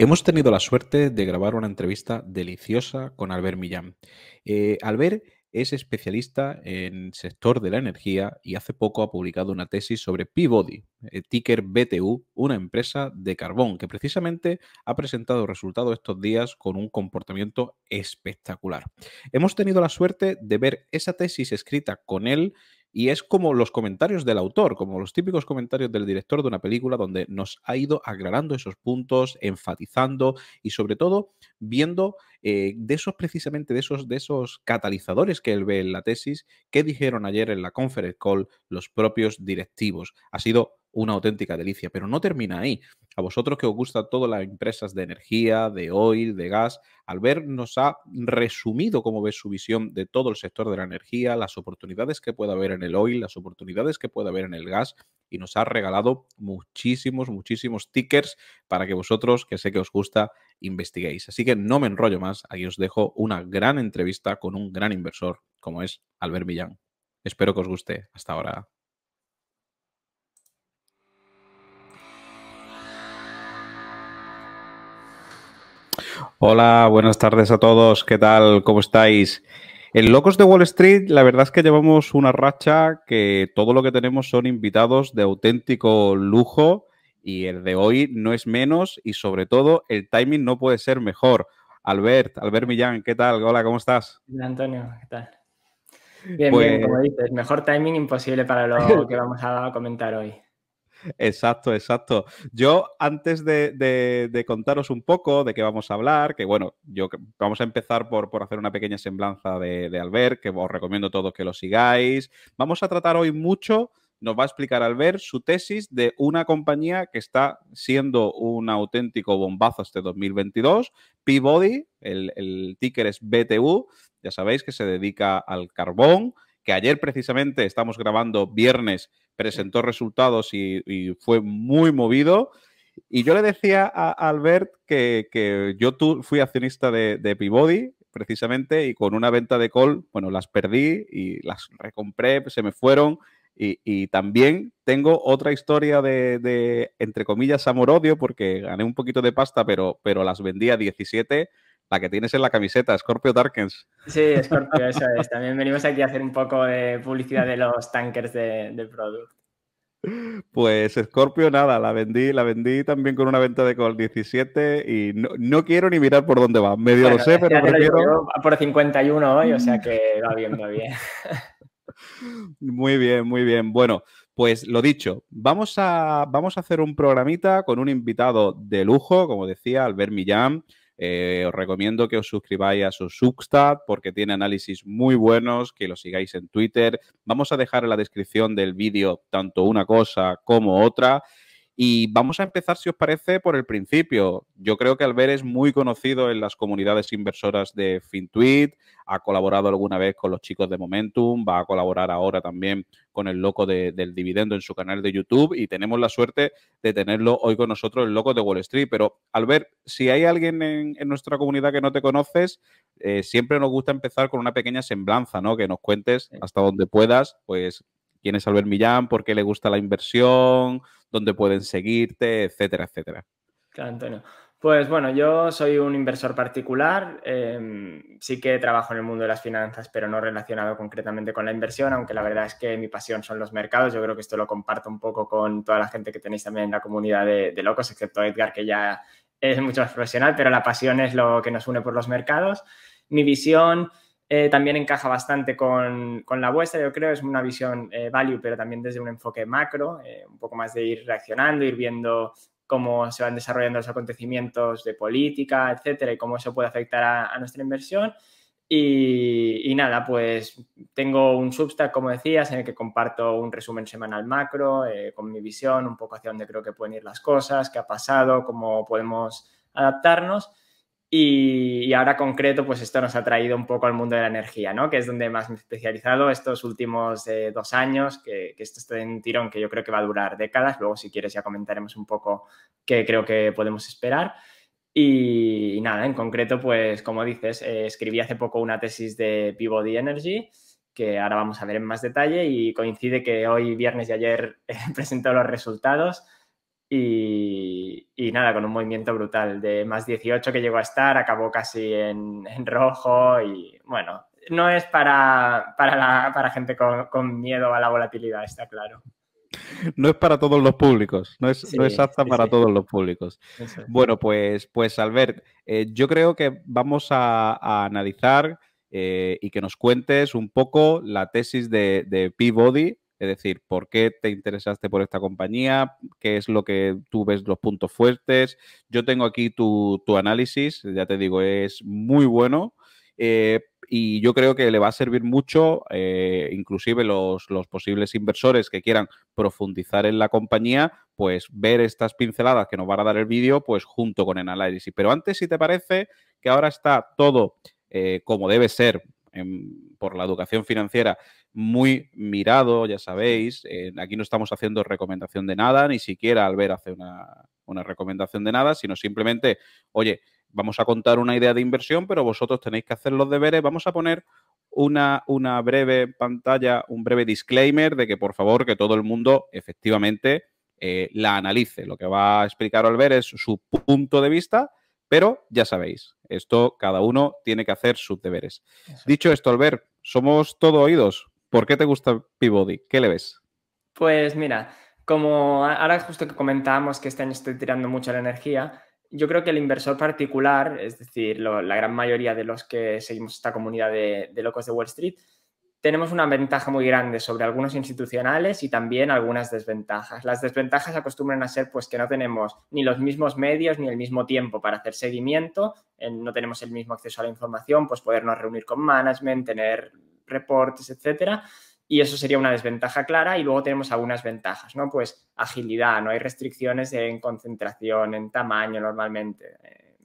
Hemos tenido la suerte de grabar una entrevista deliciosa con Albert Millán. Eh, Albert es especialista en sector de la energía y hace poco ha publicado una tesis sobre Peabody, eh, ticker BTU, una empresa de carbón que precisamente ha presentado resultados estos días con un comportamiento espectacular. Hemos tenido la suerte de ver esa tesis escrita con él y es como los comentarios del autor, como los típicos comentarios del director de una película donde nos ha ido aclarando esos puntos, enfatizando y sobre todo viendo eh, de esos precisamente, de esos, de esos catalizadores que él ve en la tesis, que dijeron ayer en la conference call los propios directivos. Ha sido una auténtica delicia. Pero no termina ahí. A vosotros que os gusta todas las empresas de energía, de oil, de gas, Albert nos ha resumido cómo ve su visión de todo el sector de la energía, las oportunidades que puede haber en el oil, las oportunidades que puede haber en el gas y nos ha regalado muchísimos, muchísimos tickers para que vosotros, que sé que os gusta, investiguéis. Así que no me enrollo más, aquí os dejo una gran entrevista con un gran inversor como es Albert Millán. Espero que os guste. Hasta ahora. Hola, buenas tardes a todos. ¿Qué tal? ¿Cómo estáis? En Locos de Wall Street, la verdad es que llevamos una racha que todo lo que tenemos son invitados de auténtico lujo y el de hoy no es menos y sobre todo el timing no puede ser mejor. Albert, Albert Millán, ¿qué tal? Hola, ¿cómo estás? Hola, Antonio, ¿qué tal? Bien, bien, pues como dices, mejor timing imposible para lo que vamos a comentar hoy. Exacto, exacto. Yo antes de, contaros un poco de qué vamos a hablar, que bueno, yo vamos a empezar por, por hacer una pequeña semblanza de, Albert, que os recomiendo a todos que lo sigáis. Vamos a tratar hoy mucho nos va a explicar Albert su tesis de una compañía que está siendo un auténtico bombazo este 2022, Peabody, el, el ticker es BTU, ya sabéis que se dedica al carbón que ayer precisamente estamos grabando viernes, presentó resultados y, fue muy movido. Y yo le decía a Albert que, yo fui accionista de, de Peabody, precisamente, y con una venta de call, bueno, las perdí y las recompré, se me fueron. Y, también tengo otra historia de, entre comillas, amor-odio, porque gané un poquito de pasta, pero, pero las vendí a 17 la que tienes en la camiseta, Scorpio Darkens. Sí, Scorpio, eso es. También venimos aquí a hacer un poco de publicidad de los tankers de, producto. Pues Scorpio, nada, la vendí, la vendí también con una venta de Col 17 y no, quiero ni mirar por dónde va. Medio lo sé, pero prefiero... por 51 hoy, o sea que va bien, va bien. Muy bien, muy bien. Bueno, pues lo dicho, vamos a, vamos a hacer un programita con un invitado de lujo, como decía, Albert Millán, eh, os recomiendo que os suscribáis a su Substack porque tiene análisis muy buenos, que lo sigáis en Twitter. Vamos a dejar en la descripción del vídeo tanto una cosa como otra. Y vamos a empezar, si os parece, por el principio. Yo creo que Albert es muy conocido en las comunidades inversoras de FinTweet, ha colaborado alguna vez con los chicos de Momentum, va a colaborar ahora también con el loco del dividendo en su canal de YouTube y tenemos la suerte de tenerlo hoy con nosotros, el loco de Wall Street. Pero Albert, si hay alguien en, nuestra comunidad que no te conoces, eh, siempre nos gusta empezar con una pequeña semblanza, ¿no? Que nos cuentes hasta donde puedas, pues quién es Albert Millán, por qué le gusta la inversión, dónde pueden seguirte, etcétera, etcétera. Claro, Antonio. Pues bueno, yo soy un inversor particular, em, sí que trabajo en el mundo de las finanzas, pero no relacionado concretamente con la inversión, aunque la verdad es que mi pasión son los mercados, yo creo que esto lo comparto un poco con toda la gente que tenéis también en la comunidad de locos, excepto Edgar, que ya es mucho más profesional, pero la pasión es lo que nos une por los mercados. Mi visión eh, también encaja bastante con, la vuestra, yo creo, es una visión eh, value, pero también desde un enfoque macro, eh, un poco más de ir reaccionando, ir viendo cómo se van desarrollando los acontecimientos de política, etcétera, y cómo eso puede afectar a, nuestra inversión. Y, y, nada, pues tengo un Substack, como decías, en el que comparto un resumen semanal macro con mi visión, un poco hacia dónde creo que pueden ir las cosas, qué ha pasado, cómo podemos adaptarnos. Y, ahora concreto, pues esto nos ha traído un poco al mundo de la energía, ¿no? Que es donde más me he especializado estos últimos eh, dos años, que, esto está en un tirón que yo creo que va a durar décadas. Luego, si quieres, ya comentaremos un poco qué creo que podemos esperar. Y, nada, en concreto, pues como dices, eh, escribí hace poco una tesis de Peabody Energy, que ahora vamos a ver en más detalle, y coincide que hoy, viernes y ayer, he presentado los resultados y, nada, con un movimiento brutal de más 18 que llegó a estar, acabó casi en, rojo y bueno, no es para, para, para gente con, con, miedo a la volatilidad, está claro. No es para todos los públicos, no es, no es apta para todos los públicos. Bueno, pues, pues Albert, eh, yo creo que vamos a, analizar eh, y que nos cuentes un poco la tesis de, de Peabody, es decir, ¿por qué te interesaste por esta compañía? ¿Qué es lo que tú ves los puntos fuertes? Yo tengo aquí tu, análisis, ya te digo, es muy bueno. Eh, y yo creo que le va a servir mucho, eh, inclusive los, posibles inversores que quieran profundizar en la compañía, pues ver estas pinceladas que nos van a dar el vídeo, pues junto con el análisis. Pero antes, si te parece, que ahora está todo eh, como debe ser por la educación financiera muy mirado, ya sabéis. Eh, aquí no estamos haciendo recomendación de nada, ni siquiera Albert hace una, una recomendación de nada, sino simplemente, oye, vamos a contar una idea de inversión, pero vosotros tenéis que hacer los deberes. Vamos a poner una, breve pantalla, un breve disclaimer de que por favor que todo el mundo efectivamente eh, la analice. Lo que va a explicar Albert es su punto de vista, pero ya sabéis, esto cada uno tiene que hacer sus deberes. Dicho esto, Albert, somos todo oídos. ¿Por qué te gusta Peabody? ¿Qué le ves? Pues mira, como ahora justo que comentábamos que este año estoy tirando mucho la energía, yo creo que el inversor particular, es decir, la gran mayoría de los que seguimos esta comunidad de, locos de Wall Street, tenemos una ventaja muy grande sobre algunos institucionales y también algunas desventajas. Las desventajas acostumbran a ser pues que no tenemos ni los mismos medios ni el mismo tiempo para hacer seguimiento, no tenemos el mismo acceso a la información, pues podernos reunir con management, tener reportes, etcétera. Y eso sería una desventaja clara. Y luego tenemos algunas ventajas, ¿no? Pues agilidad, no hay restricciones en concentración, en tamaño normalmente. Eh,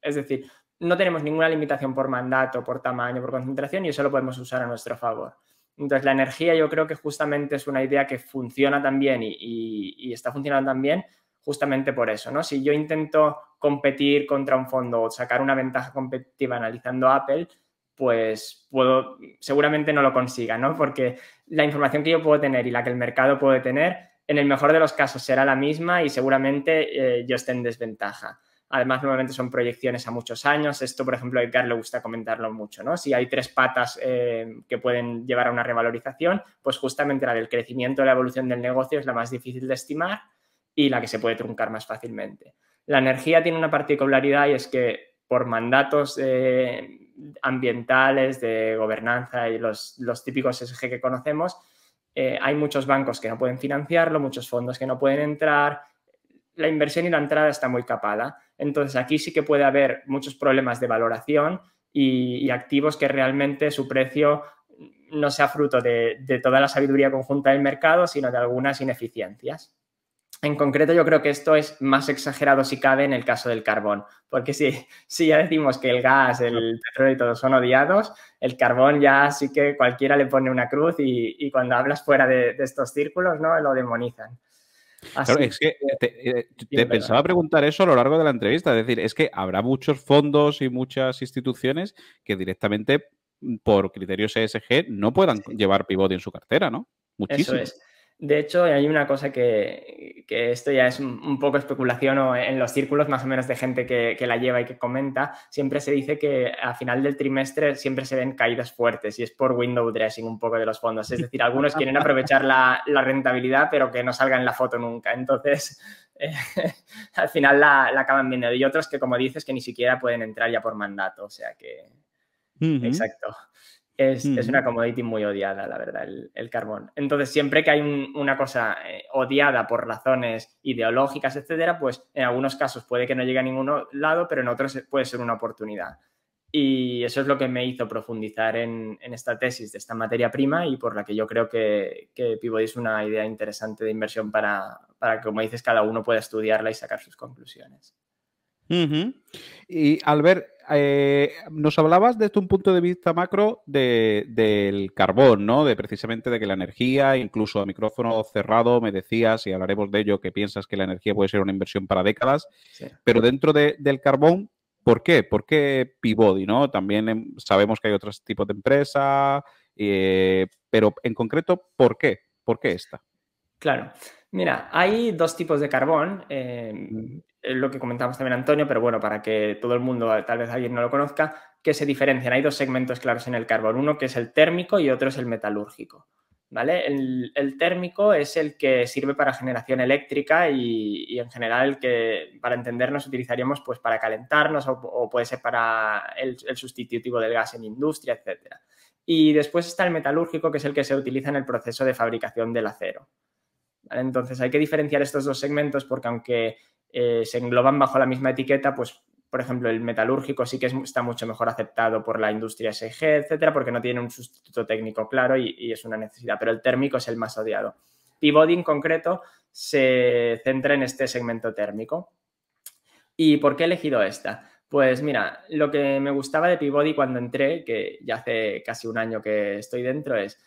es decir, no tenemos ninguna limitación por mandato, por tamaño, por concentración y eso lo podemos usar a nuestro favor. Entonces, la energía yo creo que justamente es una idea que funciona también y, y, y, está funcionando también justamente por eso, ¿no? Si yo intento competir contra un fondo o sacar una ventaja competitiva analizando Apple, pues puedo, seguramente no lo consiga, ¿no? Porque la información que yo puedo tener y la que el mercado puede tener, en el mejor de los casos será la misma y seguramente eh, yo esté en desventaja. Además, normalmente son proyecciones a muchos años. Esto, por ejemplo, a Edgar le gusta comentarlo mucho, ¿no? Si hay tres patas eh, que pueden llevar a una revalorización, pues justamente la del crecimiento, la evolución del negocio es la más difícil de estimar y la que se puede truncar más fácilmente. La energía tiene una particularidad y es que por mandatos eh, ambientales, de gobernanza y los, típicos ESG que conocemos, eh, hay muchos bancos que no pueden financiarlo, muchos fondos que no pueden entrar, la inversión y la entrada está muy capada. Entonces aquí sí que puede haber muchos problemas de valoración y, activos que realmente su precio no sea fruto de toda la sabiduría conjunta del mercado, sino de algunas ineficiencias en concreto, yo creo que esto es más exagerado si cabe en el caso del carbón, porque si, ya decimos que el gas, el petróleo y todo son odiados, el carbón ya sí que cualquiera le pone una cruz y, cuando hablas fuera de, estos círculos, ¿no? Lo demonizan. claro, es que eh, te, eh, pensaba preguntar eso a lo largo de la entrevista, es decir, es que habrá muchos fondos y muchas instituciones que directamente por criterios ESG no puedan llevar pivote en su cartera, ¿no? Muchísimo. Eso es. De hecho, hay una cosa que, que esto ya es un, poco especulación o en los círculos más o menos de gente que, la lleva y que comenta, siempre se dice que a final del trimestre siempre se ven caídas fuertes y es por window dressing un poco de los fondos. Es decir, algunos quieren aprovechar la, rentabilidad pero que no salga en la foto nunca. Entonces, eh, al final la, acaban viendo. Y otros que, como dices, que ni siquiera pueden entrar ya por mandato. O sea que... Exacto. Es, una commodity muy odiada, la verdad, el, carbón. Entonces, siempre que hay una cosa eh, odiada por razones ideológicas, etcétera, pues en algunos casos puede que no llegue a ningún lado, pero en otros puede ser una oportunidad. Y eso es lo que me hizo profundizar en, esta tesis de esta materia prima y por la que yo creo que, que es una idea interesante de inversión para, que, como dices, cada uno pueda estudiarla y sacar sus conclusiones. y al Y Albert, eh, nos hablabas desde un punto de vista macro del carbón, ¿no? De precisamente de que la energía, incluso a micrófono cerrado, me decías, y hablaremos de ello, que piensas que la energía puede ser una inversión para décadas, pero dentro del carbón, ¿por qué? ¿Por qué Peabody, no? También sabemos que hay otros tipos de empresa, eh, pero en concreto, ¿por qué? ¿Por qué esta? Claro. Mira, hay dos tipos de carbón. Eh, eh, lo que comentamos también, Antonio, pero bueno, para que todo el mundo, tal vez alguien no lo conozca, que se diferencian. Hay dos segmentos claros en el carbón, uno que es el térmico y otro es el metalúrgico. ¿Vale? El, térmico es el que sirve para generación eléctrica y, en general que para entendernos utilizaríamos pues para calentarnos o, puede ser para el, el sustitutivo del gas en industria, etcétera. Y después está el metalúrgico, que es el que se utiliza en el proceso de fabricación del acero. Entonces hay que diferenciar estos dos segmentos porque aunque eh, se engloban bajo la misma etiqueta, pues por ejemplo, el metalúrgico sí que está mucho mejor aceptado por la industria S&G, etcétera, porque no tiene un sustituto técnico claro y, y es una necesidad, pero el térmico es el más odiado. Peabody en concreto se centra en este segmento térmico. ¿Y por qué he elegido esta? Pues mira, lo que me gustaba de Peabody cuando entré, que ya hace casi un año que estoy dentro, es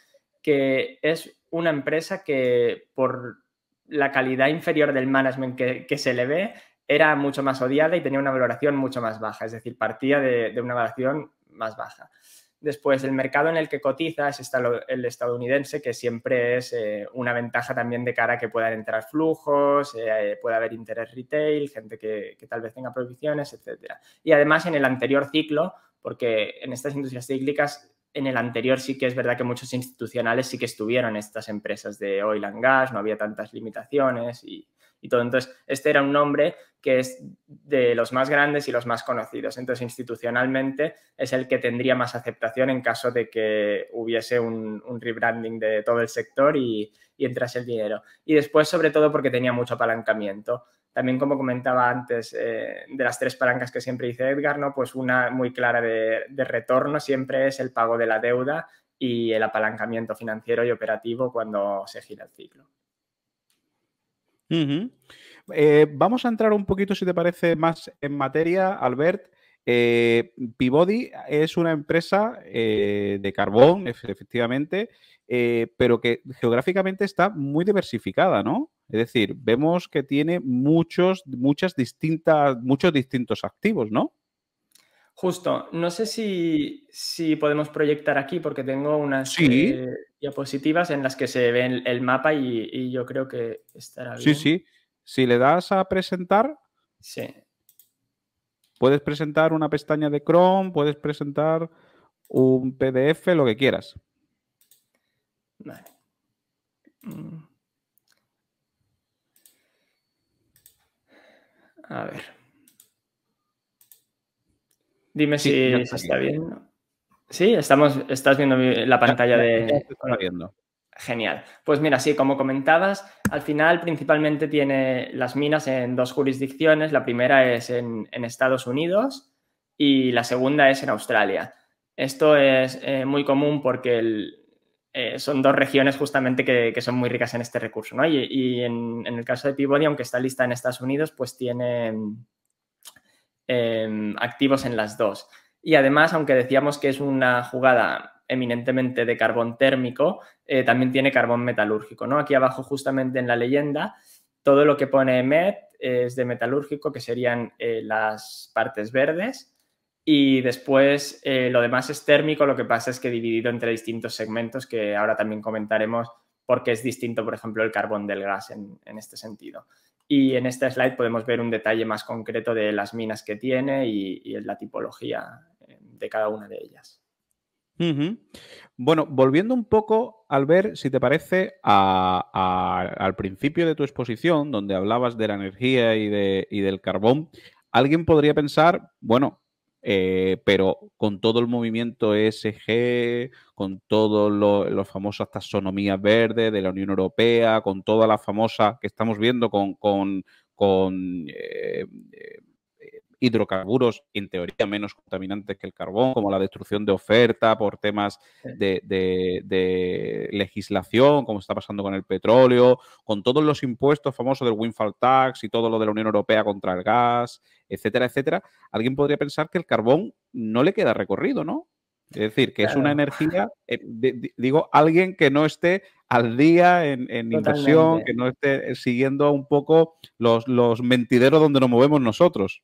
que es una empresa que por la calidad inferior del management que, se le ve era mucho más odiada y tenía una valoración mucho más baja, es decir, partía de, una valoración más baja. Después, el mercado en el que cotiza es el estadounidense, que siempre es eh, una ventaja también de cara a que puedan entrar flujos, eh, pueda haber interés retail, gente que, que tal vez tenga prohibiciones, etc. Y además, en el anterior ciclo, porque en estas industrias cíclicas en el anterior sí que es verdad que muchos institucionales sí que estuvieron estas empresas de oil and gas, no había tantas limitaciones y, todo. Entonces, este era un nombre que es de los más grandes y los más conocidos. Entonces, institucionalmente es el que tendría más aceptación en caso de que hubiese un, rebranding de todo el sector y, y entrase el dinero. Y después, sobre todo, porque tenía mucho apalancamiento. También, como comentaba antes, eh, de las tres palancas que siempre dice Edgar, ¿no? Pues una muy clara de, retorno siempre es el pago de la deuda y el apalancamiento financiero y operativo cuando se gira el ciclo. Eh, vamos a entrar un poquito, si te parece, más en materia, Albert. Eh, Peabody es una empresa eh, de carbón, efectivamente, eh, pero que geográficamente está muy diversificada, ¿no? Es decir, vemos que tiene muchos, muchas distintas, muchos distintos activos, ¿no? Justo, no sé si, podemos proyectar aquí porque tengo unas eh, diapositivas en las que se ve el, mapa y, y, yo creo que estará bien. Sí, sí, si le das a presentar, sí. Puedes presentar una pestaña de Chrome, puedes presentar un PDF, lo que quieras. Mm. A ver. Dime si se está viendo. Sí, estamos, estás viendo la pantalla de. Genial. Pues mira, sí, como comentabas, al final principalmente tiene las minas en dos jurisdicciones. La primera es en, Estados Unidos y la segunda es en Australia. Esto es eh, muy común porque eh, son dos regiones justamente que, son muy ricas en este recurso. ¿no? Y, en, el caso de Peabody, aunque está lista en Estados Unidos, pues tiene em, activos en las dos. Y además, aunque decíamos que es una jugada eminentemente de carbón térmico, eh, también tiene carbón metalúrgico, ¿no? Aquí abajo, justamente en la leyenda, todo lo que pone MET es de metalúrgico, que serían eh, las partes verdes, y después eh, lo demás es térmico, lo que pasa es que dividido entre distintos segmentos, que ahora también comentaremos porque es distinto, por ejemplo, el carbón del gas en, este sentido. Y en esta slide podemos ver un detalle más concreto de las minas que tiene y, la tipología de cada una de ellas. Bueno, volviendo un poco al ver, si te parece, al principio de tu exposición, donde hablabas de la energía y, del carbón, alguien podría pensar, bueno, eh, pero con todo el movimiento ESG, con todas las famosas taxonomías verdes de la Unión Europea, con toda la famosa que estamos viendo con, con, eh, eh, hidrocarburos en teoría menos contaminantes que el carbón, como la destrucción de oferta por temas de, legislación, como está pasando con el petróleo, con todos los impuestos famosos del windfall tax y todo lo de la Unión Europea contra el gas, etcétera, etcétera, alguien podría pensar que el carbón no le queda recorrido, ¿no? Es decir, que es una energía, eh, digo, alguien que no esté al día en, inversión, que no esté siguiendo un poco los, los mentideros donde nos movemos nosotros.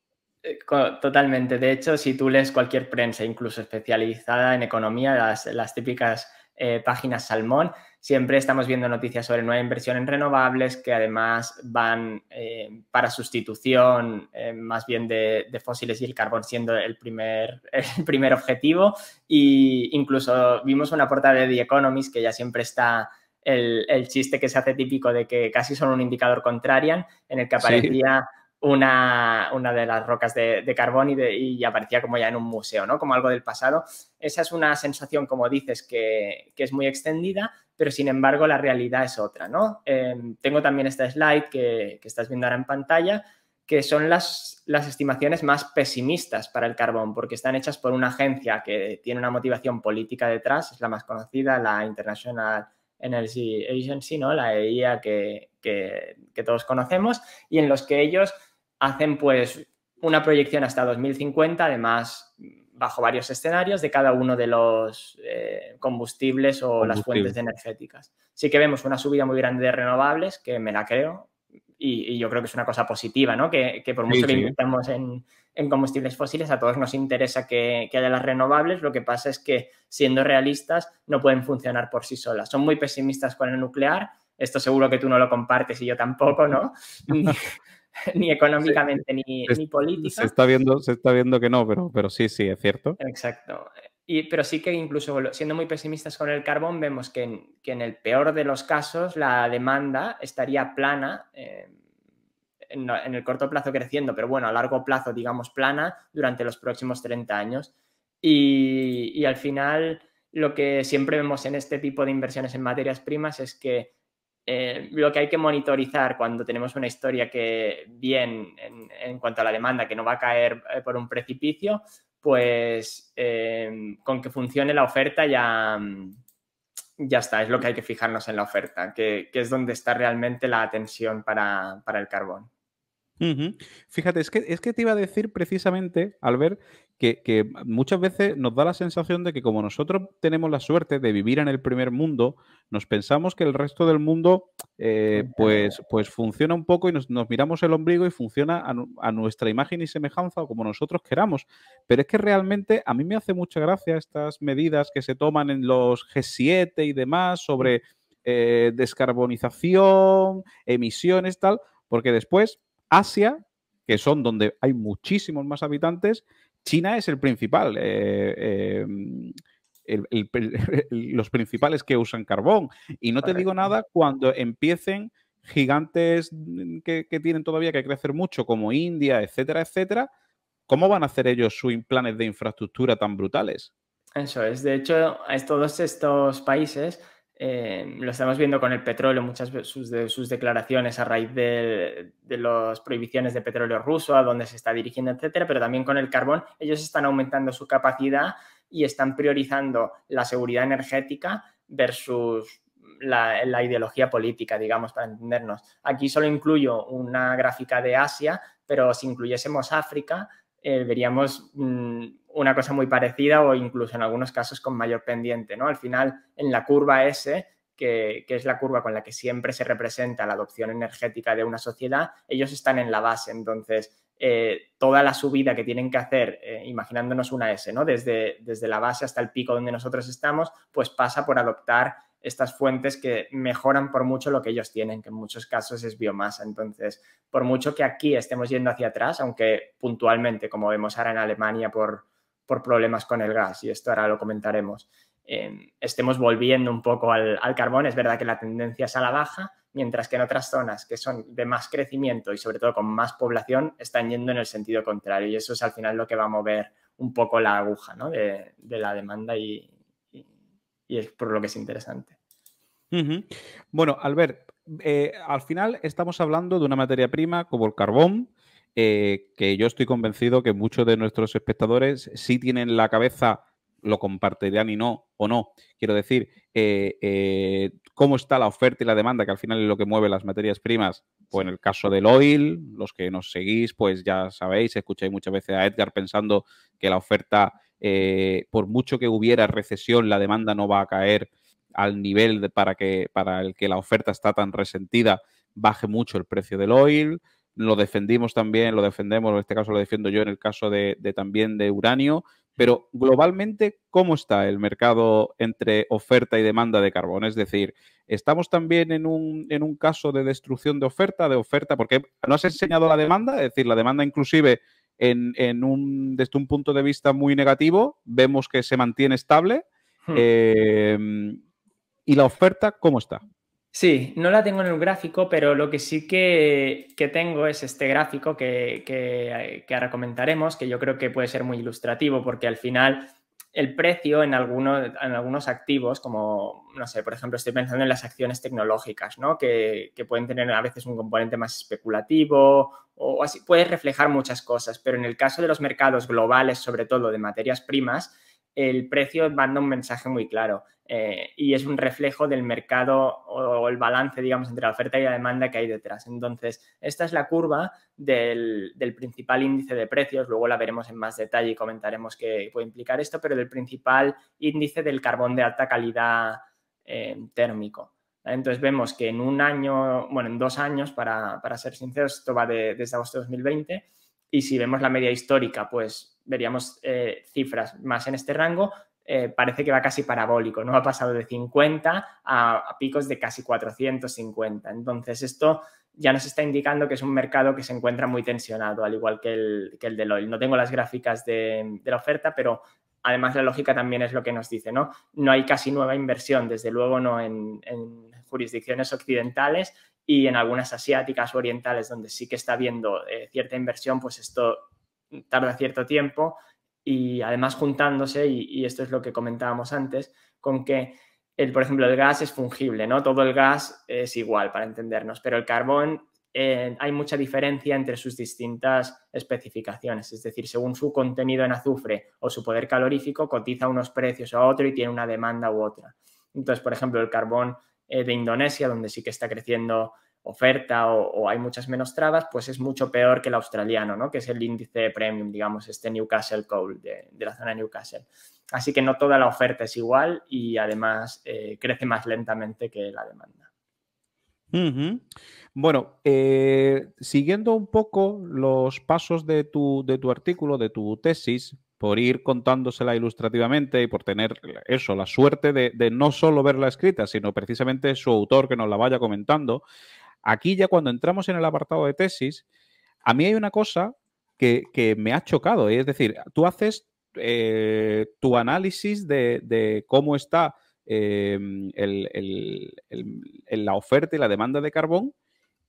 Totalmente. De hecho, si tú lees cualquier prensa, incluso especializada en economía, las, típicas eh, páginas Salmón, siempre estamos viendo noticias sobre nueva inversión en renovables que además van eh, para sustitución eh, más bien de, fósiles y el carbón siendo el primer, el primer objetivo. Y incluso vimos una portada de The Economist que ya siempre está el, chiste que se hace típico de que casi son un indicador contrarian, en el que aparecía una, una de las rocas de, carbón y, de, aparecía como ya en un museo, ¿no? Como algo del pasado. Esa es una sensación, como dices, que, que es muy extendida, pero sin embargo la realidad es otra, ¿no? Em, tengo también esta slide que, que, estás viendo ahora en pantalla, que son las, las estimaciones más pesimistas para el carbón, porque están hechas por una agencia que tiene una motivación política detrás, es la más conocida, la International Energy Agency, ¿no? La EIA que, que, que, todos conocemos, y en los que ellos hacen pues una proyección hasta 2050, además bajo varios escenarios de cada uno de los eh, combustibles o las fuentes energéticas. Sí que vemos una subida muy grande de renovables, que me la creo, y, yo creo que es una cosa positiva, ¿no? Que, por mucho que en, combustibles fósiles, a todos nos interesa que, que, haya las renovables, lo que pasa es que, siendo realistas, no pueden funcionar por sí solas. Son muy pesimistas con el nuclear, esto seguro que tú no lo compartes y yo tampoco, ¿no? ni económicamente, ni, política. Se está, viendo, se está viendo que no, pero, pero sí, sí, es cierto. Exacto. Y, pero sí que incluso siendo muy pesimistas con el carbón, vemos que en, el peor de los casos la demanda estaría plana, eh, en, el corto plazo creciendo, pero bueno, a largo plazo, digamos, plana durante los próximos 30 años. y al final, lo que siempre vemos en este tipo de inversiones en materias primas es que eh, lo que hay que monitorizar cuando tenemos una historia que bien en, cuanto a la demanda, que no va a caer eh, por un precipicio, pues eh, con que funcione la oferta ya, ya está, es lo que hay que fijarnos en la oferta, que, que es donde está realmente la atención para, para el carbón. Fíjate, es que, es que te iba a decir precisamente, Albert, que, muchas veces nos da la sensación de que como nosotros tenemos la suerte de vivir en el primer mundo, nos pensamos que el resto del mundo eh, pues, pues funciona un poco y nos, miramos el ombligo y funciona a, nuestra imagen y semejanza o como nosotros queramos. Pero es que realmente a mí me hace mucha gracia estas medidas que se toman en los G7 y demás sobre eh, descarbonización, emisiones, tal, porque después Asia, que son donde hay muchísimos más habitantes, China es el principal. Eh, eh, los principales que usan carbón. Y no te digo nada cuando empiecen gigantes que, tienen todavía que crecer mucho, como India, etcétera, etcétera. ¿Cómo van a hacer ellos sus planes de infraestructura tan brutales? Eso es. De hecho, todos estos países eh, lo estamos viendo con el petróleo, muchas de sus, declaraciones a raíz de, las prohibiciones de petróleo ruso, a dónde se está dirigiendo, etcétera, pero también con el carbón. Ellos están aumentando su capacidad y están priorizando la seguridad energética versus la, ideología política, digamos, para entendernos. Aquí solo incluyo una gráfica de Asia, pero si incluyésemos África, eh, veríamos. Mm, una cosa muy parecida o incluso en algunos casos con mayor pendiente. ¿no? Al final, en la curva S, que, es la curva con la que siempre se representa la adopción energética de una sociedad, ellos están en la base. Entonces, eh, toda la subida que tienen que hacer, eh, imaginándonos una S, ¿no? desde, desde la base hasta el pico donde nosotros estamos, pues pasa por adoptar estas fuentes que mejoran por mucho lo que ellos tienen, que en muchos casos es biomasa. Entonces, por mucho que aquí estemos yendo hacia atrás, aunque puntualmente, como vemos ahora en Alemania por, por problemas con el gas, y esto ahora lo comentaremos. Em, estemos volviendo un poco al, carbón, es verdad que la tendencia es a la baja, mientras que en otras zonas que son de más crecimiento y sobre todo con más población están yendo en el sentido contrario, y eso es al final lo que va a mover un poco la aguja de, la demanda y, es por lo que es interesante. Bueno, Albert, eh, al final estamos hablando de una materia prima como el carbón, eh, que yo estoy convencido que muchos de nuestros espectadores sí tienen la cabeza, lo compartirían y no, o no, quiero decir, eh, eh, cómo está la oferta y la demanda, que al final es lo que mueve las materias primas. o pues en el caso del oil, los que nos seguís, pues ya sabéis, escucháis muchas veces a Edgar pensando que la oferta, por mucho que hubiera recesión, la demanda no va a caer al nivel para, que, para el que la oferta está tan resentida, baje mucho el precio del oil lo defendimos también, lo defendemos, en este caso lo defiendo yo, en el caso de, también de uranio, pero globalmente, ¿cómo está el mercado entre oferta y demanda de carbón? Es decir, ¿estamos también en un, caso de destrucción de oferta, de oferta, porque no has enseñado la demanda, es decir, la demanda inclusive en, desde un punto de vista muy negativo, vemos que se mantiene estable. Hmm. Eh, ¿Y la oferta cómo está? Sí, no la tengo en el gráfico, pero lo que sí que, tengo es este gráfico que, que, que, ahora comentaremos, que yo creo que puede ser muy ilustrativo, porque al final el precio en, algunos, activos, como, no sé, por ejemplo, estoy pensando en las acciones tecnológicas, ¿no? Que, pueden tener a veces un componente más especulativo o así, puede reflejar muchas cosas, pero en el caso de los mercados globales, sobre todo de materias primas, el precio manda un mensaje muy claro eh, y es un reflejo del mercado o, el balance, digamos, entre la oferta y la demanda que hay detrás. Entonces, esta es la curva del, principal índice de precios, luego la veremos en más detalle y comentaremos qué puede implicar esto, pero del principal índice del carbón de alta calidad eh, térmico. Entonces vemos que en un año, bueno, en dos años, para, ser sinceros, esto va desde agosto de 2020, y si vemos la media histórica, pues veríamos eh, cifras más en este rango. Eh, parece que va casi parabólico, ¿no? Ha pasado de 50 a, picos de casi 450. Entonces, esto ya nos está indicando que es un mercado que se encuentra muy tensionado, al igual que el, que el del oil. No tengo las gráficas de, la oferta, pero además la lógica también es lo que nos dice, ¿no? No hay casi nueva inversión, desde luego no en, jurisdicciones occidentales y en algunas asiáticas o orientales donde sí que está habiendo eh, cierta inversión, pues esto tarda cierto tiempo y además juntándose, y, esto es lo que comentábamos antes, con que, el, por ejemplo, el gas es fungible, ¿no? Todo el gas es igual, para entendernos, pero el carbón eh, hay mucha diferencia entre sus distintas especificaciones, es decir, según su contenido en azufre o su poder calorífico, cotiza unos precios a otro y tiene una demanda u otra. Entonces, por ejemplo, el carbón eh, de Indonesia, donde sí que está creciendo oferta o, hay muchas menos trabas, pues es mucho peor que el australiano, ¿no? que es el índice premium, digamos, este Newcastle Coal de, la zona de Newcastle. Así que no toda la oferta es igual y además eh, crece más lentamente que la demanda. Bueno, eh, siguiendo un poco los pasos de tu, de tu artículo, de tu tesis, por ir contándosela ilustrativamente y por tener eso, la suerte de, no solo verla escrita, sino precisamente su autor que nos la vaya comentando. Aquí ya cuando entramos en el apartado de tesis, a mí hay una cosa que, me ha chocado, ¿eh? es decir, tú haces eh, tu análisis de, cómo está eh, la oferta y la demanda de carbón,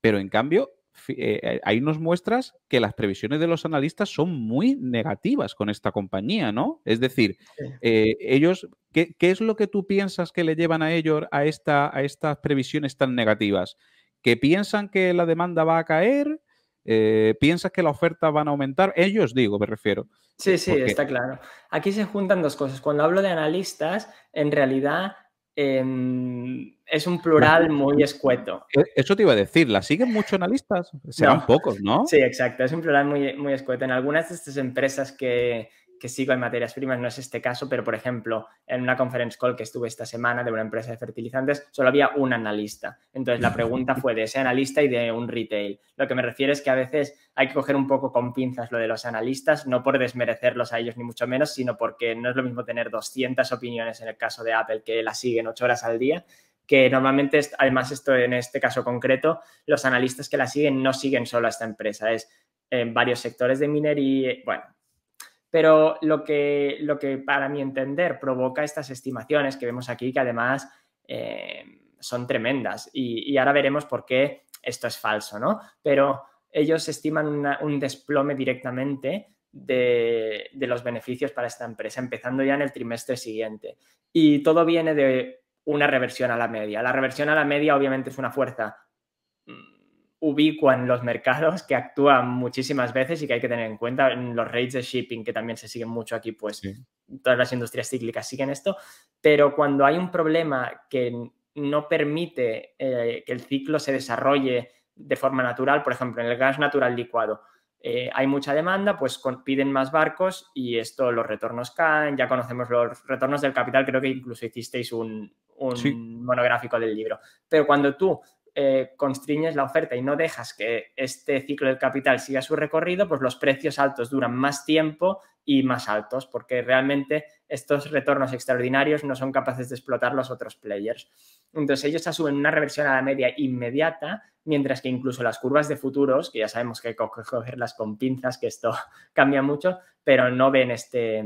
pero en cambio eh, eh, ahí nos muestras que las previsiones de los analistas son muy negativas con esta compañía, ¿no? Es decir, eh, ellos, ¿qué, es lo que tú piensas que le llevan a ellos a, esta, a estas previsiones tan negativas? ¿Que piensan que la demanda va a caer? ¿Piensas que la oferta van a aumentar? Ellos digo, me refiero. Sí, sí, está claro. Aquí se juntan dos cosas. Cuando hablo de analistas, en realidad es un plural muy escueto. E, eso te iba a decir, ¿la siguen muchos analistas? Serán pocos, ¿no? Sí, exacto, es un plural muy, muy escueto. En algunas de estas empresas que, que sigo en materias primas, no es este caso, pero por ejemplo, en una conference call que estuve esta semana de una empresa de fertilizantes, solo había un analista. Entonces la pregunta fue de ese analista y de un retail. Lo que me refiero es que a veces hay que coger un poco con pinzas lo de los analistas, no por desmerecerlos a ellos ni mucho menos, sino porque no es lo mismo tener 200 opiniones en el caso de Apple que la siguen 8 horas al día que normalmente, además esto en este caso concreto, los analistas que la siguen no siguen solo a esta empresa, es en varios sectores de minería, bueno, pero lo que, para mi entender provoca estas estimaciones que vemos aquí, que además eh, son tremendas, y, ahora veremos por qué esto es falso, ¿no? Pero ellos estiman un desplome directamente de, de, los beneficios para esta empresa, empezando ya en el trimestre siguiente. Y todo viene de una reversión a la media. La reversión a la media obviamente es una fuerza mm, ubicua en los mercados que actúan muchísimas veces y que hay que tener en cuenta en los rates de shipping que también se siguen mucho aquí, pues todas las industrias cíclicas siguen esto, pero cuando hay un problema que no permite eh, que el ciclo se desarrolle de forma natural, por ejemplo, en el gas natural licuado, eh, hay mucha demanda, pues piden más barcos y esto, los retornos caen, ya conocemos los retornos del capital, creo que incluso hicisteis un, monográfico del libro, pero cuando tú eh, constriñes la oferta y no dejas que este ciclo del capital siga su recorrido, pues los precios altos duran más tiempo y más altos, porque realmente estos retornos extraordinarios no son capaces de explotar los otros players. Entonces ellos asumen una reversión a la media inmediata, mientras que incluso las curvas de futuros, que ya sabemos que hay que cogerlas con pinzas, que esto cambia mucho, pero no ven este,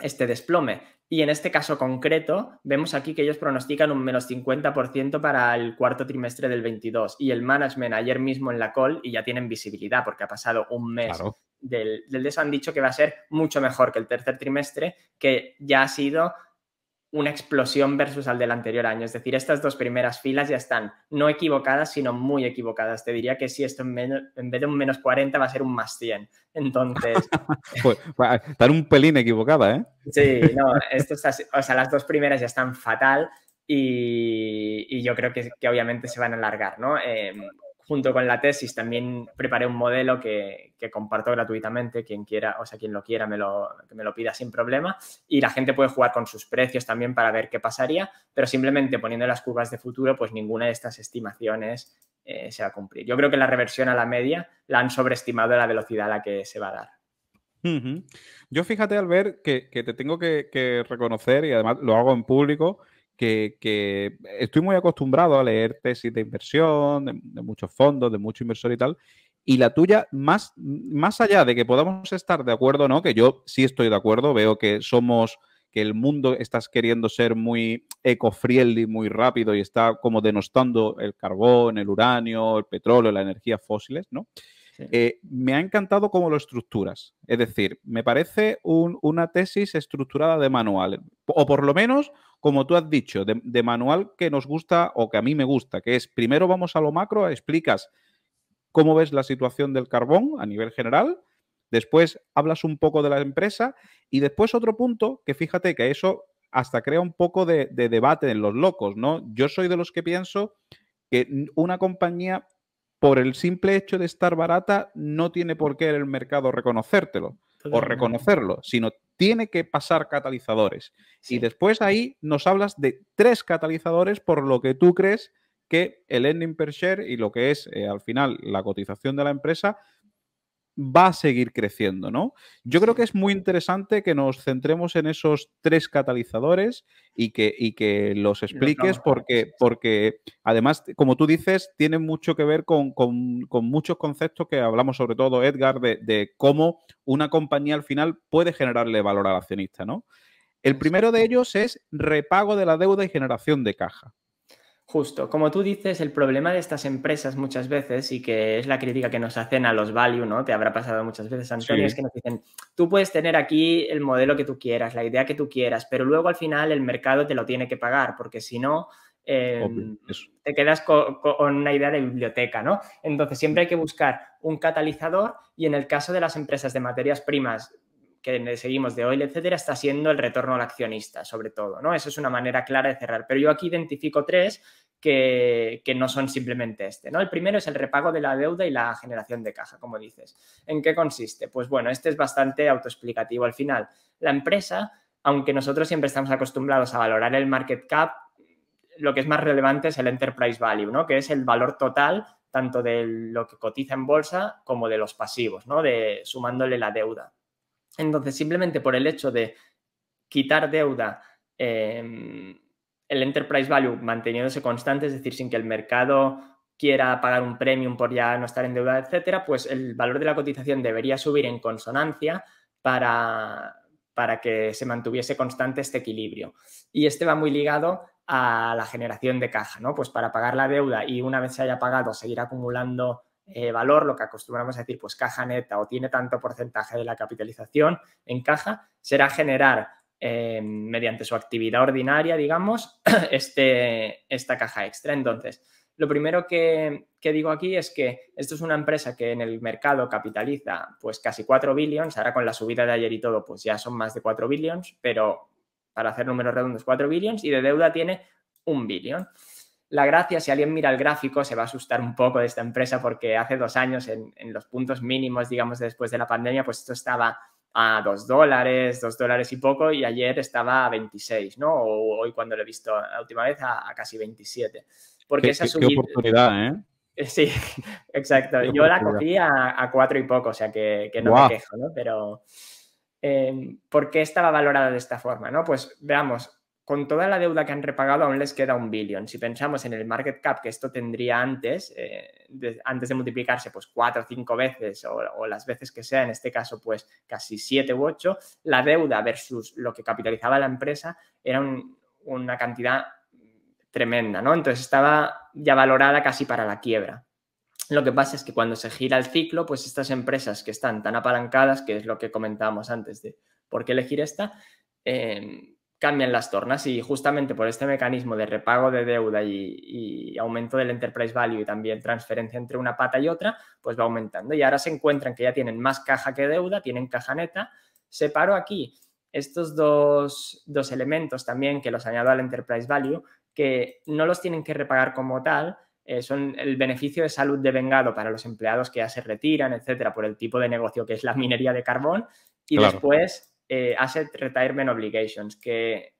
este desplome. Y en este caso concreto, vemos aquí que ellos pronostican un menos 50% para el cuarto trimestre del 22. Y el management ayer mismo en la call, y ya tienen visibilidad porque ha pasado un mes del, del han dicho que va a ser mucho mejor que el tercer trimestre, que ya ha sido una explosión versus al del anterior año. Es decir, estas dos primeras filas ya están no equivocadas, sino muy equivocadas. Te diría que si esto en, vez de un menos 40 va a ser un más 100. Entonces... pues, están un pelín equivocada, ¿eh? Sí, no, esto o sea, las dos primeras ya están fatal y, yo creo que, obviamente se van a alargar, ¿no? Em, junto con la tesis también preparé un modelo que, comparto gratuitamente, quien quiera, o sea, quien lo quiera me lo, que me lo pida sin problema y la gente puede jugar con sus precios también para ver qué pasaría, pero simplemente poniendo las curvas de futuro, pues ninguna de estas estimaciones eh, se va a cumplir. Yo creo que la reversión a la media la han sobreestimado la velocidad a la que se va a dar. Yo fíjate al ver que, te tengo que reconocer y además lo hago en público, que, estoy muy acostumbrado a leer tesis de inversión, de, muchos fondos, de mucho inversor y tal, y la tuya, más, más allá de que podamos estar de acuerdo no, que yo sí estoy de acuerdo, veo que somos, que el mundo estás queriendo ser muy eco y muy rápido y está como denostando el carbón, el uranio, el petróleo, las energías fósiles, ¿no? Eh, me ha encantado cómo lo estructuras. Es decir, me parece una tesis estructurada de manual, o por lo menos, como tú has dicho, de, manual que nos gusta o que a mí me gusta, que es primero vamos a lo macro, explicas cómo ves la situación del carbón a nivel general, después hablas un poco de la empresa y después otro punto que fíjate que eso hasta crea un poco de, de debate en los locos, ¿no? Yo soy de los que pienso que una compañía por el simple hecho de estar barata, no tiene por qué el mercado reconocértelo o reconocerlo, sino tiene que pasar catalizadores. Y después ahí nos hablas de tres catalizadores por lo que tú crees que el ending per share y lo que es eh, al final la cotización de la empresa va a seguir creciendo, ¿no? Yo creo que es muy interesante que nos centremos en esos tres catalizadores y que, que los expliques porque, porque, además, como tú dices, tienen mucho que ver con, muchos conceptos que hablamos, sobre todo, Edgar, de, de, cómo una compañía al final puede generarle valor al accionista, ¿no? El primero de ellos es repago de la deuda y generación de caja. Justo, como tú dices, el problema de estas empresas muchas veces, y que es la crítica que nos hacen a los value, ¿no? Te habrá pasado muchas veces, Antonio, es que nos dicen, tú puedes tener aquí el modelo que tú quieras, la idea que tú quieras, pero luego al final el mercado te lo tiene que pagar, porque si no, em, te quedas con, una idea de biblioteca, ¿no? Entonces siempre hay que buscar un catalizador y en el caso de las empresas de materias primas que seguimos de oil, etcétera, está siendo el retorno al accionista, sobre todo, ¿no? Esa es una manera clara de cerrar. Pero yo aquí identifico tres que, que, no son simplemente este, ¿no? El primero es el repago de la deuda y la generación de caja, como dices. ¿En qué consiste? Pues bueno, este es bastante autoexplicativo al final. La empresa, aunque nosotros siempre estamos acostumbrados a valorar el market cap, lo que es más relevante es el enterprise value, ¿no? Que es el valor total tanto de lo que cotiza en bolsa como de los pasivos, ¿no? De sumándole la deuda. Entonces, simplemente por el hecho de quitar deuda, em, el enterprise value manteniéndose constante, es decir, sin que el mercado quiera pagar un premium por ya no estar en deuda, etcétera, pues el valor de la cotización debería subir en consonancia para, para que se mantuviese constante este equilibrio. Y este va muy ligado a la generación de caja, ¿no? Pues para pagar la deuda y una vez se haya pagado, seguir acumulando eh, valor, lo que acostumbramos a decir, pues caja neta o tiene tanto porcentaje de la capitalización en caja, será generar eh, mediante su actividad ordinaria, digamos, este, esta caja extra. Entonces, lo primero que, digo aquí es que esto es una empresa que en el mercado capitaliza pues casi 4 billions, ahora con la subida de ayer y todo pues ya son más de 4 billions, pero para hacer números redondos 4 billions y de deuda tiene 1 billón. La gracia, si alguien mira el gráfico, se va a asustar un poco de esta empresa porque hace dos años, en, los puntos mínimos, digamos, después de la pandemia, pues esto estaba a 2 dólares, 2 dólares y poco, y ayer estaba a 26, ¿no? O hoy cuando lo he visto la última vez a, casi 27. Porque esa es una oportunidad, ¿eh? Sí, exacto. Yo la cogí a, cuatro y poco, o sea que, no me quejo, ¿no? Pero... Eh, porque estaba valorada de esta forma? ¿no? Pues veamos, con toda la deuda que han repagado aún les queda un billón. Si pensamos en el market cap que esto tendría antes, eh, antes de multiplicarse pues cuatro o cinco veces o, las veces que sea, en este caso pues casi siete u ocho, la deuda versus lo que capitalizaba la empresa era una cantidad tremenda, ¿no? Entonces estaba ya valorada casi para la quiebra. Lo que pasa es que cuando se gira el ciclo, pues estas empresas que están tan apalancadas, que es lo que comentábamos antes de por qué elegir esta, eh, cambian las tornas y justamente por este mecanismo de repago de deuda y, aumento del enterprise value y también transferencia entre una pata y otra, pues va aumentando. Y ahora se encuentran que ya tienen más caja que deuda, tienen caja neta. Separo aquí estos dos, elementos también que los añado al enterprise value, que no los tienen que repagar como tal, eh, son el beneficio de salud de vengado para los empleados que ya se retiran, etcétera, por el tipo de negocio que es la minería de carbón. Y después eh, asset Retirement Obligations, que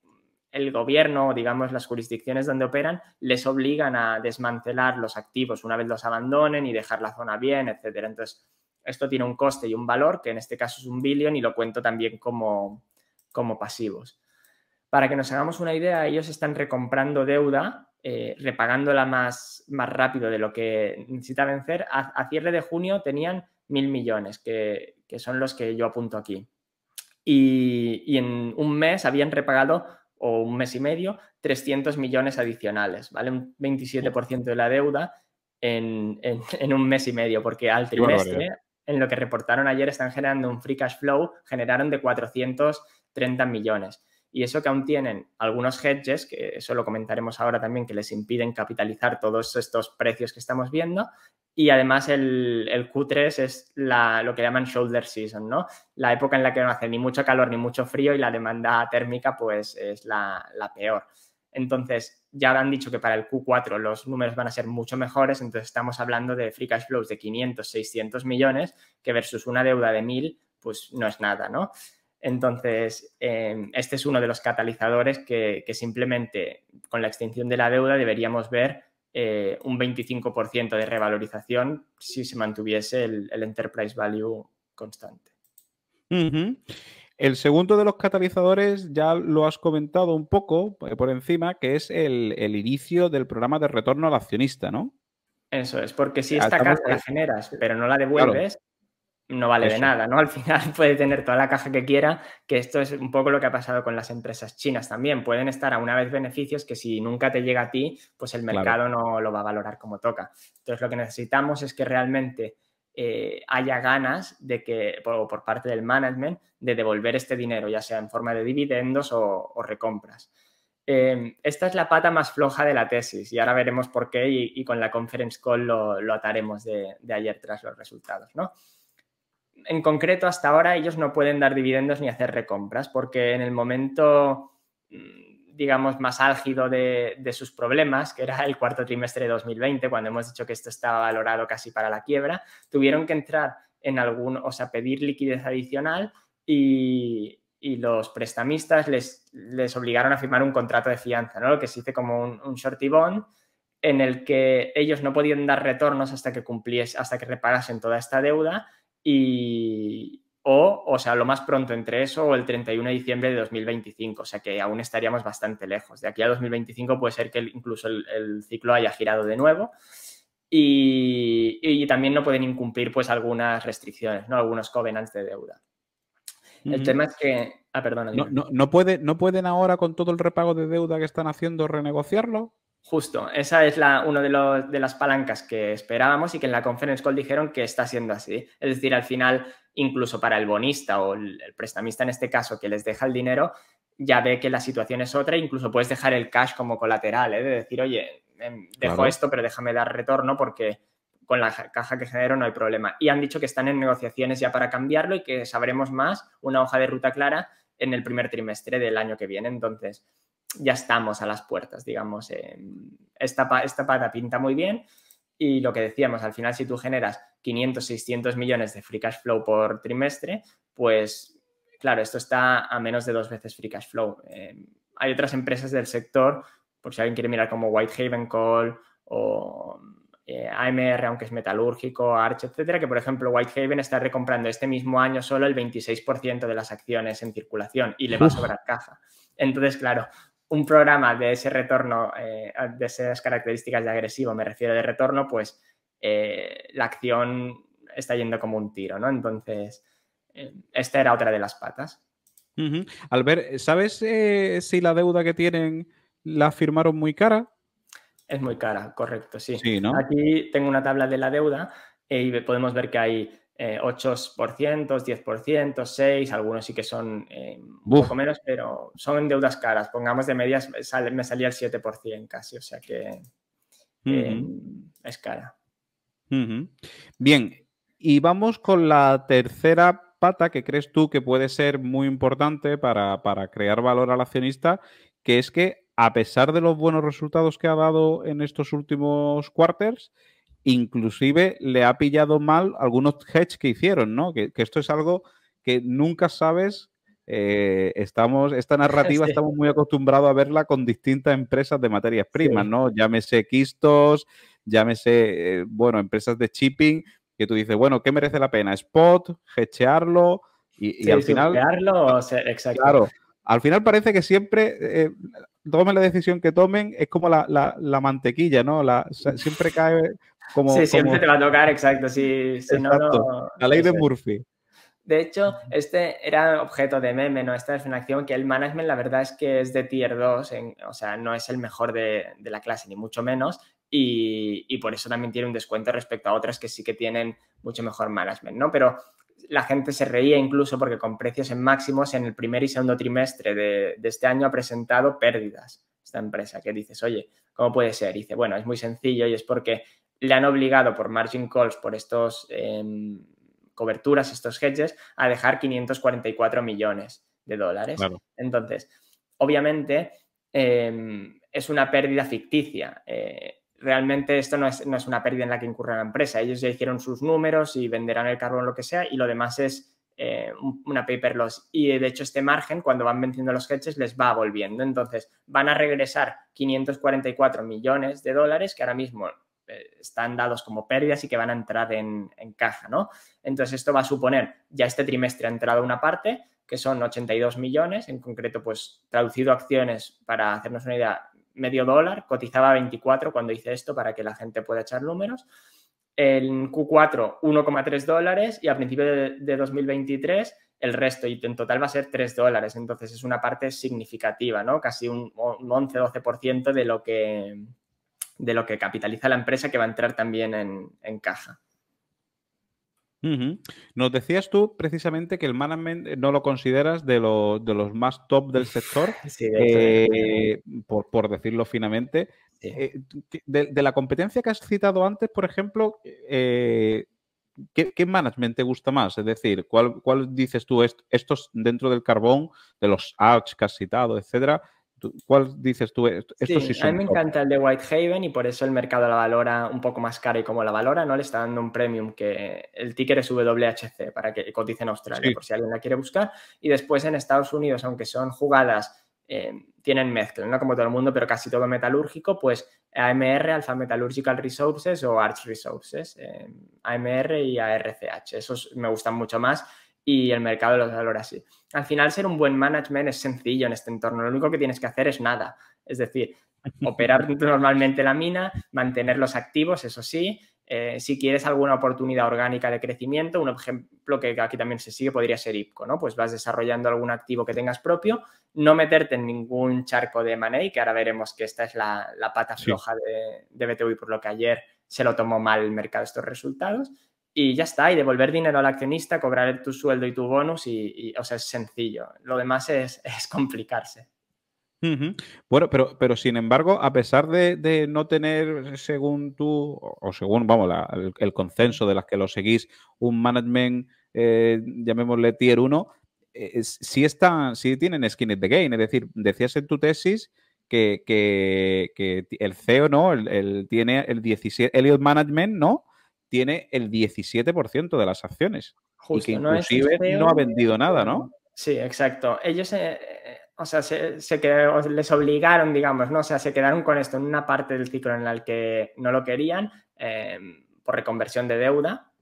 el gobierno o digamos las jurisdicciones donde operan les obligan a desmantelar los activos una vez los abandonen y dejar la zona bien, etcétera. Entonces, esto tiene un coste y un valor, que en este caso es un billón y lo cuento también como, como pasivos. Para que nos hagamos una idea, ellos están recomprando deuda, eh, repagándola más, rápido de lo que necesita vencer. A, cierre de junio tenían mil millones, que son los que yo apunto aquí y, en un mes habían repagado, o un mes y medio, 300 millones adicionales, ¿vale? Un 27% de la deuda en, en, un mes y medio, porque al trimestre, en lo que reportaron ayer, están generando un free cash flow, generaron de 430 millones y eso que aún tienen algunos hedges, que eso lo comentaremos ahora también, que les impiden capitalizar todos estos precios que estamos viendo. Y además el, el Q3 es la, lo que llaman shoulder season, ¿no? La época en la que no hace ni mucho calor ni mucho frío y la demanda térmica pues es la, la peor. Entonces, ya han dicho que para el Q4 los números van a ser mucho mejores, entonces estamos hablando de free cash flows de 500, 600 millones, que versus una deuda de 1000, pues no es nada, ¿no? Entonces, em, este es uno de los catalizadores que, simplemente con la extinción de la deuda deberíamos ver eh, un 25% de revalorización si se mantuviese el, enterprise value constante. El segundo de los catalizadores ya lo has comentado un poco eh, por encima, que es el, inicio del programa de retorno al accionista, ¿no? Eso es, porque si esta la generas pero no la devuelves, no vale de nada, ¿no? Al final puede tener toda la caja que quiera, que esto es un poco lo que ha pasado con las empresas chinas también. Pueden estar a una vez beneficios que si nunca te llega a ti, pues el mercado no lo va a valorar como toca. Entonces lo que necesitamos es que realmente eh, haya ganas de que, por, por, parte del management, de devolver este dinero, ya sea en forma de dividendos o, recompras. Em, esta es la pata más floja de la tesis y ahora veremos por qué y, con la conference call lo, ataremos de ayer tras los resultados, ¿no? en concreto, hasta ahora ellos no pueden dar dividendos ni hacer recompras, porque en el momento, mm, digamos, más álgido de, sus problemas, que era el cuarto trimestre de 2020, cuando hemos dicho que esto estaba valorado casi para la quiebra, tuvieron que entrar en algún, o sea, pedir liquidez adicional y, los prestamistas les, obligaron a firmar un contrato de fianza, ¿no? que se como un, un bond, en el que ellos no podían dar retornos hasta que cumpliese, hasta que reparasen toda esta deuda y, o, o sea, lo más pronto entre eso o el 31 de diciembre de 2025, o sea que aún estaríamos bastante lejos. De aquí a 2025 puede ser que incluso el, ciclo haya girado de nuevo y, también no pueden incumplir pues algunas restricciones, ¿no? Algunos covenants de deuda. El tema es que... Ah, No, puede, ¿No pueden ahora con todo el repago de deuda que están haciendo renegociarlo? Justo, esa es la, una de, las palancas que esperábamos y que en la conference call dijeron que está siendo así. Es decir, al final, incluso para el bonista o el, prestamista en este caso que les deja el dinero, ya ve que la situación es otra, incluso puedes dejar el cash como colateral, ¿eh? de decir, oye, em, dejo esto, pero déjame dar retorno porque con la caja que genero no hay problema. Y han dicho que están en negociaciones ya para cambiarlo y que sabremos más, una hoja de ruta clara, en el primer trimestre del año que viene. Entonces, ya estamos a las puertas, digamos. esta, pata pinta muy bien y lo que decíamos, al final si tú generas 500, 600 millones de free cash flow por trimestre, pues claro, esto está a menos de dos veces free cash flow. Eh, hay otras empresas del sector, por si alguien quiere mirar como Whitehaven Call o eh, AMR, aunque es metalúrgico, Arch, etcétera, que por ejemplo Whitehaven está recomprando este mismo año solo el 26% de las acciones en circulación y le va a sobrar caja. Entonces, claro, un programa de ese retorno, eh, de esas características de agresivo, me refiero de retorno, pues eh, la acción está yendo como un tiro, ¿no? Entonces, eh, esta era otra de las patas. Albert, ¿sabes si la deuda que tienen la firmaron muy cara? Es muy cara, correcto, sí. Aquí tengo una tabla de la deuda y podemos ver que hay 8%, 10%, 6%, algunos sí que son eh, poco menos, pero son deudas caras. Pongamos de medias, me salía el 7% casi, o sea que eh, es cara. Bien, y vamos con la tercera pata que crees tú que puede ser muy importante para, para crear valor al accionista, que es que a pesar de los buenos resultados que ha dado en estos últimos cuartos, inclusive le ha pillado mal algunos hedge que hicieron, ¿no? Que, esto es algo que nunca sabes. Eh, estamos, esta narrativa estamos muy acostumbrados a verla con distintas empresas de materias primas, ¿no? Llámese Quistos, llámese, eh, bueno, empresas de shipping, que tú dices, bueno, ¿qué merece la pena? ¿Spot? ¿Hechearlo? Y, al final... O Claro. Al final parece que siempre, eh, tomen la decisión que tomen, es como la, la mantequilla, ¿no? La, siempre cae sí, siempre te va a tocar, exacto. Si, La ley de Murphy. De hecho, este era objeto de meme, ¿no? Esta es una acción que el management, la verdad es que es de tier 2, o sea, no es el mejor de, la clase, ni mucho menos, y, por eso también tiene un descuento respecto a otras que sí que tienen mucho mejor management, ¿no? Pero la gente se reía incluso porque con precios en máximos en el primer y segundo trimestre de, de este año ha presentado pérdidas esta empresa, que dices, oye, ¿cómo puede ser? dice, bueno, es muy sencillo y es porque le han obligado por margin calls, por estas em, coberturas, estos hedges, a dejar 544 millones de dólares. Entonces, obviamente em, es una pérdida ficticia. Eh, realmente esto no es, una pérdida en la que incurre la empresa. Ellos ya hicieron sus números y venderán el carbón, lo que sea, y lo demás es eh, una paper loss. Y de hecho, este margen, cuando van venciendo los hedges, les va volviendo. Entonces, van a regresar 544 millones de dólares que ahora mismo eh, están dados como pérdidas y que van a entrar en, caja, ¿no? Entonces, esto va a suponer, ya este trimestre ha entrado una parte, que son 82 millones, en concreto, pues traducido a acciones, para hacernos una idea, medio dólar, cotizaba 24 cuando hice esto para que la gente pueda echar números. En Q4, 1,3 dólares y a principio de, 2023 el resto y en total va a ser 3 dólares. Entonces es una parte significativa, ¿no? Casi un 11-12% de lo que de lo que capitaliza la empresa que va a entrar también en, en caja. Nos decías tú precisamente que el management eh, no lo consideras de, los más top del sector, eh, por, decirlo finamente. Eh, de, la competencia que has citado antes, por ejemplo, ¿qué, management te gusta más? Es decir, ¿cuál, dices tú, estos dentro del carbón, de los Arch que has citado, etcétera? ¿Cuál dices tú? a mí me encanta el de Whitehaven y por eso el mercado la valora un poco más cara y como la valora no le está dando un premium que el ticker es WHC para que cotice en Australia por si alguien la quiere buscar y después en Estados Unidos aunque son jugadas eh, tienen mezcla, no como todo el mundo, pero casi todo metalúrgico, pues AMR, Alpha Metallurgical Resources o Arch Resources, eh, AMR y ARCH. Esos me gustan mucho más y el mercado los valora así. Al final, ser un buen management es sencillo en este entorno. Lo único que tienes que hacer es nada. Es decir, operar normalmente la mina, mantener los activos, eso sí. Eh, si quieres alguna oportunidad orgánica de crecimiento, un ejemplo que aquí también se sigue podría ser IPCO, ¿no? Pues vas desarrollando algún activo que tengas propio, no meterte en ningún charco de money, que ahora veremos que esta es la, pata floja de, de por lo que ayer se lo tomó mal el mercado estos resultados, y ya está, y devolver dinero al accionista, cobrar tu sueldo y tu bonus, y, o sea, es sencillo. Lo demás es, complicarse. Bueno, pero, pero sin embargo, a pesar de, no tener, según tú, o según, vamos, el, consenso de las que lo seguís, un management, eh, llamémosle tier 1, eh, sí, están, tienen skin de the game. Es decir, decías en tu tesis que, el CEO, ¿no? El, el tiene el 17, Elliot Management, ¿no? tiene el 17% de las acciones. Justo, y no, ha vendido nada, ¿no? Sí, exacto. Ellos, eh, eh, o sea, se, les obligaron, digamos, ¿no? O sea, se quedaron con esto en una parte del ciclo en la que no lo querían em, por reconversión de deuda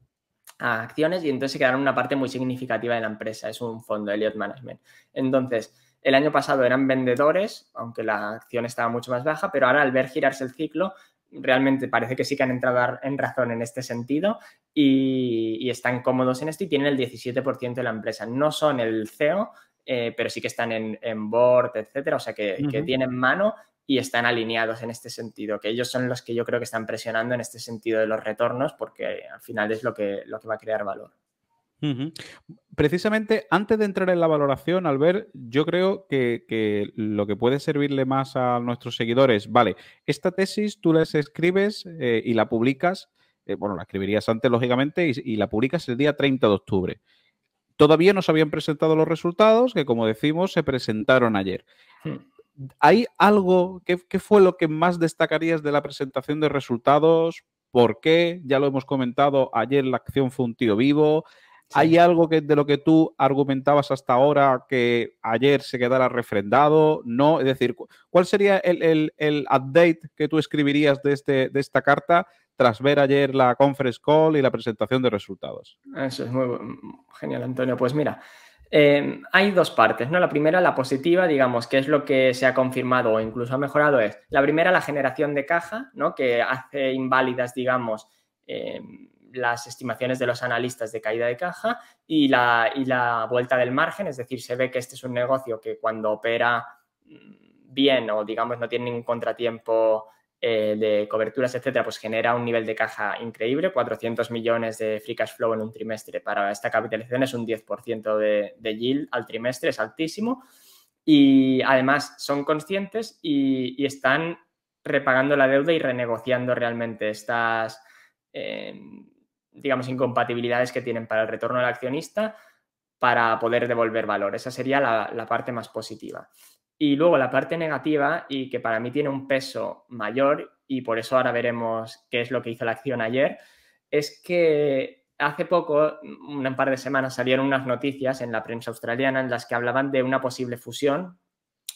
a acciones y entonces se quedaron una parte muy significativa de la empresa. Es un fondo, Elliot Management. Entonces, el año pasado eran vendedores, aunque la acción estaba mucho más baja, pero ahora al ver girarse el ciclo, realmente parece que sí que han entrado en razón en este sentido y, están cómodos en esto y tienen el 17% de la empresa. No son el CEO, eh, pero sí que están en, board, etcétera, o sea que, tienen mano y están alineados en este sentido, que ellos son los que yo creo que están presionando en este sentido de los retornos porque al final es lo lo que va a crear valor. Precisamente antes de entrar en la valoración, Albert, yo creo que, lo que puede servirle más a nuestros seguidores, vale, esta tesis tú la escribes eh, y la publicas, eh, bueno, la escribirías antes, lógicamente, y, la publicas el día 30 de octubre. Todavía no se habían presentado los resultados, que como decimos, se presentaron ayer. ¿Hay algo, que qué fue lo que más destacarías de la presentación de resultados? ¿Por qué? Ya lo hemos comentado, ayer la acción fue un tío vivo. ¿Hay algo que, de lo que tú argumentabas hasta ahora que ayer se quedara refrendado? No, es decir, ¿cuál sería el, update que tú escribirías de, este, de esta carta tras ver ayer la conference call y la presentación de resultados? Eso es muy genial, Antonio. Pues mira, em, hay dos partes, ¿no? La primera, la positiva, digamos, que es lo que se ha confirmado o incluso ha mejorado, es la primera, la generación de caja, ¿no? Que hace inválidas, digamos, em, las estimaciones de los analistas de caída de caja y la, la vuelta del margen, es decir, se ve que este es un negocio que cuando opera mm, bien o digamos no tiene ningún contratiempo eh, de coberturas, etcétera, pues genera un nivel de caja increíble, 400 millones de free cash flow en un trimestre para esta capitalización es un 10% de, yield al trimestre, es altísimo y además son conscientes y, están repagando la deuda y renegociando realmente estas, eh, digamos, incompatibilidades que tienen para el retorno del accionista para poder devolver valor. Esa sería la, parte más positiva. Y luego la parte negativa, y que para mí tiene un peso mayor, y por eso ahora veremos qué es lo que hizo la acción ayer, es que hace poco, un par de semanas, salieron unas noticias en la prensa australiana en las que hablaban de una posible fusión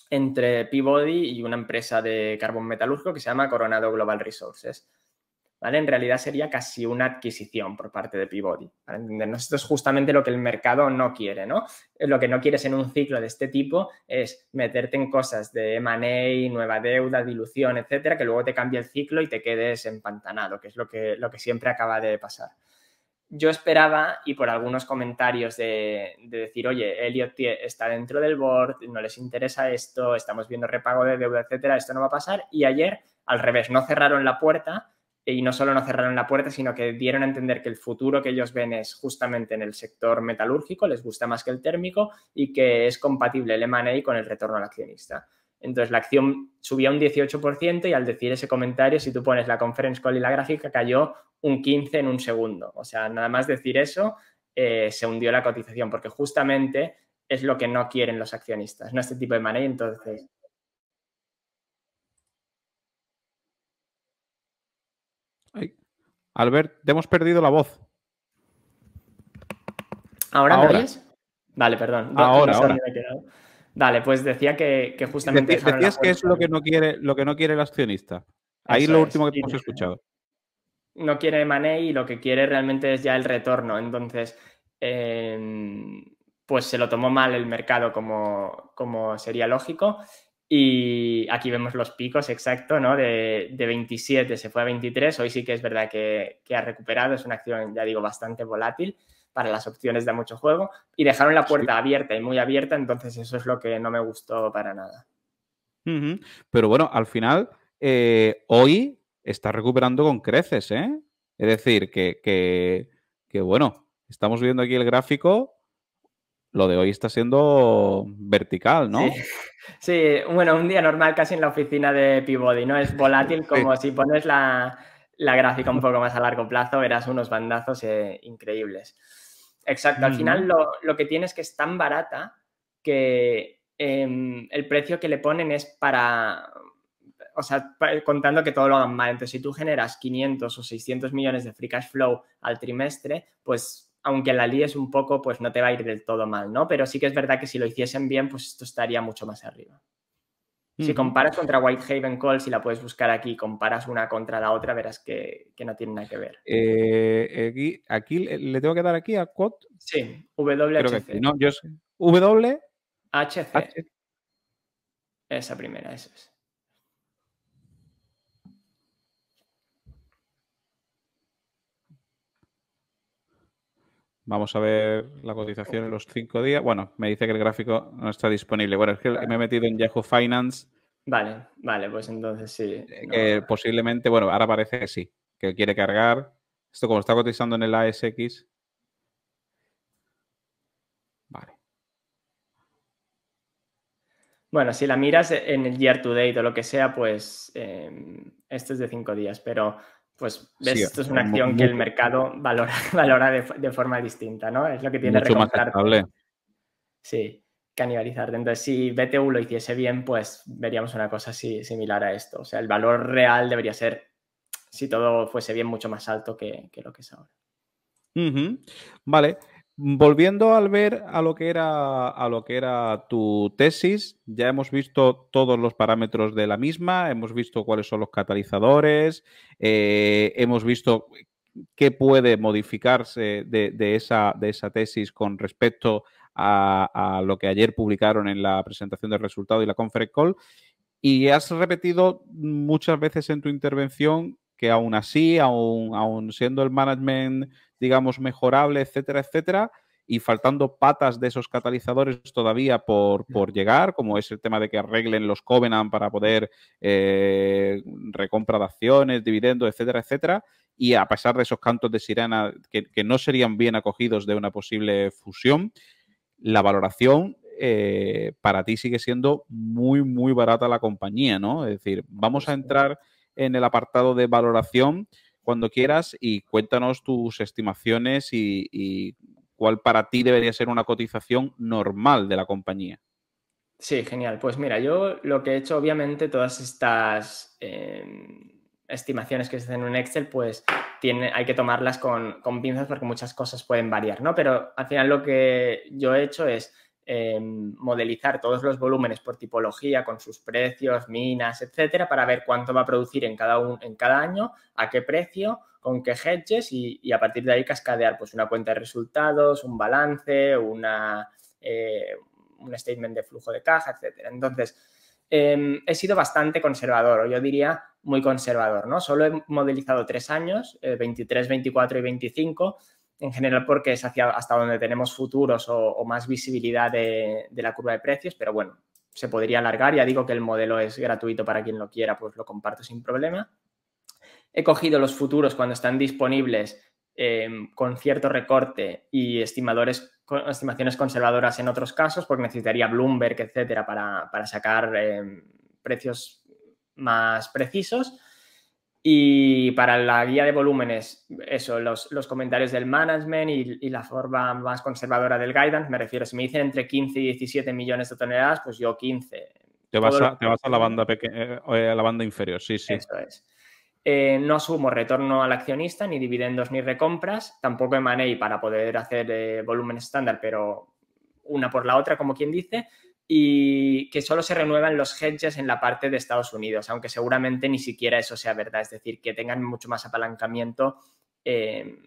entre Peabody y una empresa de carbón metalúrgico que se llama Coronado Global Resources. En realidad sería casi una adquisición por parte de Peabody, Esto es justamente lo que el mercado no quiere, ¿no? Eh, lo que no quieres en un ciclo de este tipo es meterte en cosas de M&A, nueva deuda, dilución, etcétera, que luego te cambia el ciclo y te quedes empantanado, que es lo que, lo que siempre acaba de pasar. Yo esperaba, y por algunos comentarios de, de decir, oye, Elliot está dentro del board, no les interesa esto, estamos viendo repago de deuda, etcétera, esto no va a pasar. Y ayer, al revés, no cerraron la puerta, y no solo no cerraron la puerta, sino que dieron a entender que el futuro que ellos ven es justamente en el sector metalúrgico, les gusta más que el térmico y que es compatible el M&A con el retorno al accionista. Entonces la acción subía un 18% y al decir ese comentario, si tú pones la conference call y la gráfica, cayó un 15 en un segundo. O sea, nada más decir eso, eh, se hundió la cotización porque justamente es lo que no quieren los accionistas, no este tipo de M&A. Entonces Albert, te hemos perdido la voz. ¿Ahora, ahora. me Vale, perdón. Ahora, Dale, pues decía que, justamente. decías que es lo que no quiere, lo que no quiere el accionista. Ahí lo último que hemos escuchado. No quiere Mané y lo que quiere realmente es ya el retorno. Entonces, em, pues se lo tomó mal el mercado como sería lógico. Y aquí vemos los picos exacto, ¿no? De, 27 se fue a 23. Hoy sí que es verdad que, ha recuperado. Es una acción, ya digo, bastante volátil. Para las opciones de mucho juego. Y dejaron la puerta abierta y muy abierta. Entonces, eso es lo que no me gustó para nada. Pero bueno, al final, eh, hoy está recuperando con creces, ¿eh? Es decir, que, que bueno, estamos viendo aquí el gráfico lo de hoy está siendo vertical, ¿no? Sí. bueno, un día normal casi en la oficina de Peabody, ¿no? Es volátil como si pones la, gráfica un poco más a largo plazo, verás unos bandazos eh, increíbles. Exacto, al final lo, que tienes es que es tan barata que em, el precio que le ponen es para, o sea, contando que todo lo hagan mal. Entonces, si tú generas 500 o 600 millones de free cash flow al trimestre, pues aunque la líes un poco, pues no te va a ir del todo mal, ¿no? Pero sí que es verdad que si lo hiciesen bien, pues esto estaría mucho más arriba. Si comparas contra Whitehaven Call, si la puedes buscar aquí, comparas una contra la otra, verás que, no tiene nada que ver. Eh, eh, aquí, le tengo que dar aquí a Quot. Sí, WHC. no, W. Esa primera, esa es. Vamos a ver la cotización en los cinco días. Bueno, me dice que el gráfico no está disponible. Bueno, es que me he metido en Yahoo Finance. Vale, vale, pues entonces sí. Eh, posiblemente, bueno, ahora parece que sí, que quiere cargar. Esto como está cotizando en el ASX. Vale. Bueno, si la miras en el year to date o lo que sea, pues esto eh, este es de cinco días, pero pues ves, esto es una acción que el mercado valora, valora de, forma distinta, ¿no? Es lo que tiene mucho más Sí, canibalizar. Entonces, si BTU lo hiciese bien, pues veríamos una cosa similar a esto. O sea, el valor real debería ser, si todo fuese bien, mucho más alto que, lo que es ahora. Vale. Volviendo al ver a lo que era a lo que era tu tesis, ya hemos visto todos los parámetros de la misma, hemos visto cuáles son los catalizadores, eh, hemos visto qué puede modificarse de, esa, de esa tesis con respecto a, a, lo que ayer publicaron en la presentación del resultado y la conference call. Y has repetido muchas veces en tu intervención que aún así, aún, siendo el management, digamos, mejorable, etcétera, etcétera, y faltando patas de esos catalizadores todavía por, llegar, como es el tema de que arreglen los Covenant para poder eh, recompra de acciones, dividendos, etcétera, etcétera. Y a pesar de esos cantos de sirena que, no serían bien acogidos de una posible fusión, la valoración eh, para ti sigue siendo muy, muy barata la compañía, ¿no? Es decir, vamos a entrar en el apartado de valoración cuando quieras y cuéntanos tus estimaciones y, cuál para ti debería ser una cotización normal de la compañía. Sí, genial. Pues mira, yo lo que he hecho, obviamente, todas estas em, estimaciones que se hacen en un Excel, pues tiene, hay que tomarlas con, con pinzas porque muchas cosas pueden variar, ¿no? Pero al final lo que yo he hecho es Em, modelizar todos los volúmenes por tipología con sus precios, minas, etcétera, para ver cuánto va a producir en cada, en cada año, a qué precio, con qué hedges y, a partir de ahí cascadear pues una cuenta de resultados, un balance, una, eh, un statement de flujo de caja, etcétera. Entonces, em, he sido bastante conservador, yo diría muy conservador, ¿no? Solo he modelizado tres años, 23, eh, 24 y 25, en general porque es hacia hasta donde tenemos futuros o, más visibilidad de, la curva de precios, pero bueno, se podría alargar. Ya digo que el modelo es gratuito para quien lo quiera, pues lo comparto sin problema. He cogido los futuros cuando están disponibles em, con cierto recorte y estimadores, estimaciones conservadoras en otros casos, porque necesitaría Bloomberg, etcétera, para, sacar em, precios más precisos. Y para la guía de volúmenes, eso, los, los comentarios del management y, la forma más conservadora del guidance, me refiero, si me dicen entre 15 y 17 millones de toneladas, pues yo 15. Te vas, a, la banda eh, eh, a la banda inferior, sí, sí. Eso es. Eh, no asumo retorno al accionista, ni dividendos ni recompras, tampoco emané para poder hacer eh, volumen estándar, pero una por la otra, como quien dice, y que solo se renuevan los hedges en la parte de Estados Unidos, aunque seguramente ni siquiera eso sea verdad, es decir, que tengan mucho más apalancamiento eh,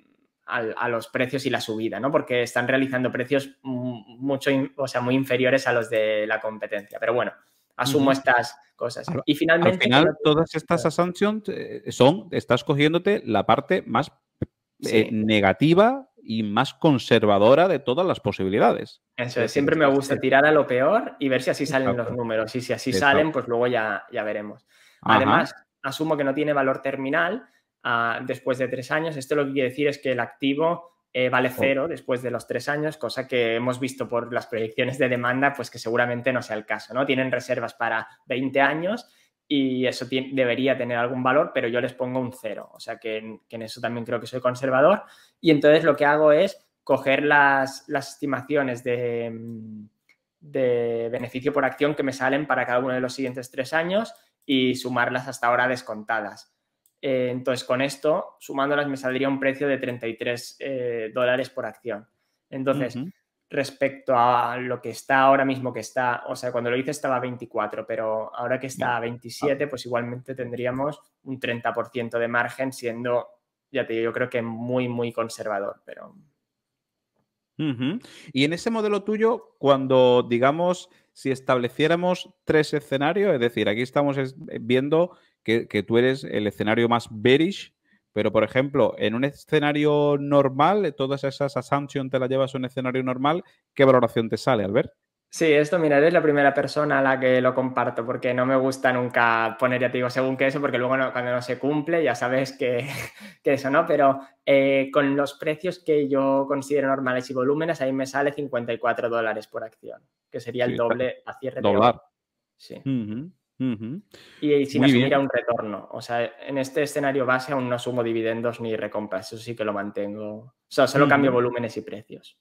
a, los precios y la subida, ¿no? Porque están realizando precios mucho, o sea, muy inferiores a los de la competencia. Pero bueno, asumo estas cosas. Y finalmente... Al final, todas estas assumptions eh, son, estás cogiéndote la parte más eh, negativa y más conservadora de todas las posibilidades. Eso es, siempre me gusta tirar a lo peor y ver si así salen los números. Y si así salen, pues luego ya, veremos. Además, asumo que no tiene valor terminal ah, después de tres años. Esto lo que quiere decir es que el activo eh, vale oh. cero después de los tres años, cosa que hemos visto por las proyecciones de demanda, pues que seguramente no sea el caso, ¿no? Tienen reservas para 20 años y eso debería tener algún valor, pero yo les pongo un cero. O sea que en, eso también creo que soy conservador. Y entonces lo que hago es coger las, estimaciones de, de, beneficio por acción que me salen para cada uno de los siguientes tres años y sumarlas hasta ahora descontadas. Eh, entonces con esto, sumándolas, me saldría un precio de 33 eh, dólares por acción. Entonces, respecto a lo que está ahora mismo que está, o sea, cuando lo hice estaba 24, pero ahora que está a 27, pues igualmente tendríamos un 30% de margen siendo, ya te digo, yo creo que muy, muy conservador, pero... Y en ese modelo tuyo, cuando, digamos, si estableciéramos tres escenarios, es decir, aquí estamos viendo que tú eres el escenario más bearish, pero, por ejemplo, en un escenario normal, todas esas assumptions te las llevas a un escenario normal, ¿qué valoración te sale, Albert? Sí, esto, mira, eres la primera persona a la que lo comparto, porque no me gusta nunca poner, ya te digo, según que eso, porque luego cuando no se cumple ya sabes que, eso, ¿no? Pero eh, con los precios que yo considero normales y volúmenes, ahí me sale 54 dólares por acción, que sería el doble a cierre. Dólar. sí. Uh y sin asumir un retorno. O sea, en este escenario base aún no sumo dividendos ni recompras. Eso sí que lo mantengo. O sea, solo cambio volúmenes y precios.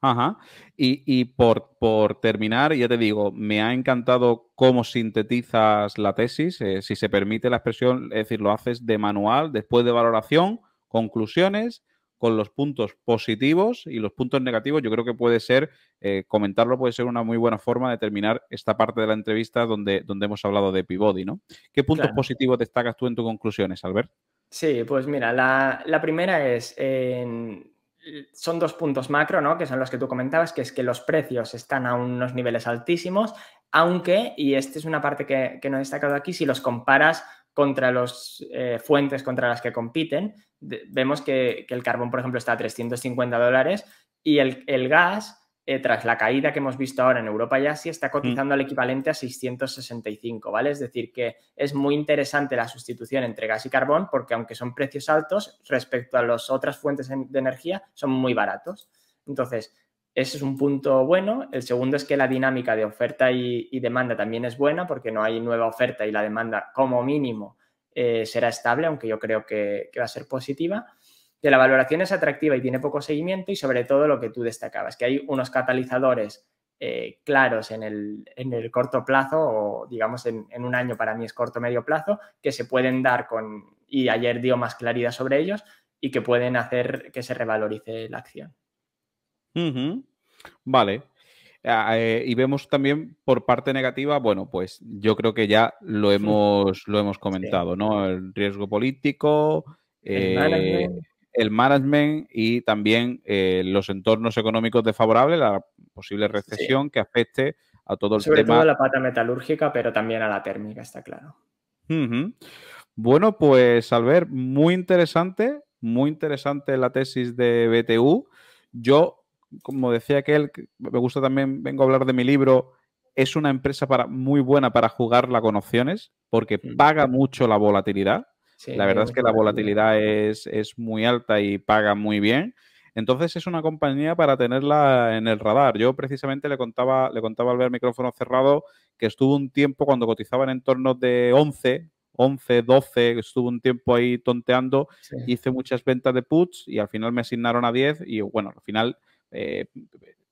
Ajá. Y, por, terminar, ya te digo, me ha encantado cómo sintetizas la tesis, eh, si se permite la expresión, es decir, lo haces de manual, después de valoración, conclusiones con los puntos positivos y los puntos negativos. Yo creo que puede ser, eh, comentarlo puede ser una muy buena forma de terminar esta parte de la entrevista donde, donde hemos hablado de pivodi ¿no? ¿Qué puntos positivos destacas tú en tus conclusiones, Albert? Sí, pues mira, la, primera es, son dos puntos macro, ¿no? Que son los que tú comentabas, que es que los precios están a unos niveles altísimos, aunque, y esta es una parte que, que no he destacado aquí, si los comparas contra las eh, fuentes contra las que compiten, vemos que, el carbón, por ejemplo, está a 350 dólares y el, gas, eh, tras la caída que hemos visto ahora en Europa y Asia, está mm. cotizando al equivalente a 665, ¿vale? Es decir, que es muy interesante la sustitución entre gas y carbón porque aunque son precios altos, respecto a las otras fuentes de energía, son muy baratos. Entonces, ese es un punto bueno. El segundo es que la dinámica de oferta y, demanda también es buena porque no hay nueva oferta y la demanda como mínimo eh, será estable, aunque yo creo que, va a ser positiva. Que la valoración es atractiva y tiene poco seguimiento y sobre todo lo que tú destacabas, que hay unos catalizadores eh, claros en el, corto plazo o digamos en, un año para mí es corto medio plazo que se pueden dar con y ayer dio más claridad sobre ellos y que pueden hacer que se revalorice la acción. Vale. Ah, eh, y vemos también por parte negativa, bueno, pues yo creo que ya lo hemos, lo hemos comentado, ¿no? El riesgo político, el, eh, management. y también eh, los entornos económicos desfavorables, la posible recesión que afecte a todo el Sobre todo a la pata metalúrgica, pero también a la térmica, está claro. Bueno, pues Albert, muy interesante, muy interesante la tesis de BTU. Yo como decía aquel, me gusta también, vengo a hablar de mi libro, es una empresa para, muy buena para jugarla con opciones, porque mm. paga mucho la volatilidad. la verdad es que la volatilidad es, muy alta y paga muy bien. Entonces es una compañía para tenerla en el radar. Yo precisamente le contaba, le contaba al ver micrófono cerrado que estuvo un tiempo cuando cotizaba en torno de 11, 11, 12, estuvo un tiempo ahí tonteando, hice muchas ventas de puts y al final me asignaron a 10 y bueno, al final eh,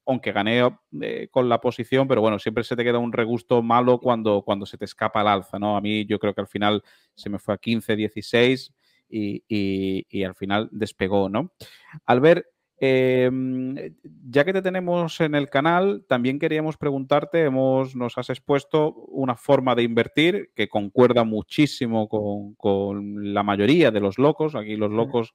aunque gané eh, con la posición, pero bueno, siempre se te queda un regusto malo cuando, cuando se te escapa el alza, ¿no? A mí yo creo que al final se me fue a 15, 16 y, y al final despegó, ¿no? Albert, em, ya que te tenemos en el canal, también queríamos preguntarte, hemos, nos has expuesto una forma de invertir que concuerda muchísimo con, con la mayoría de los locos, aquí los locos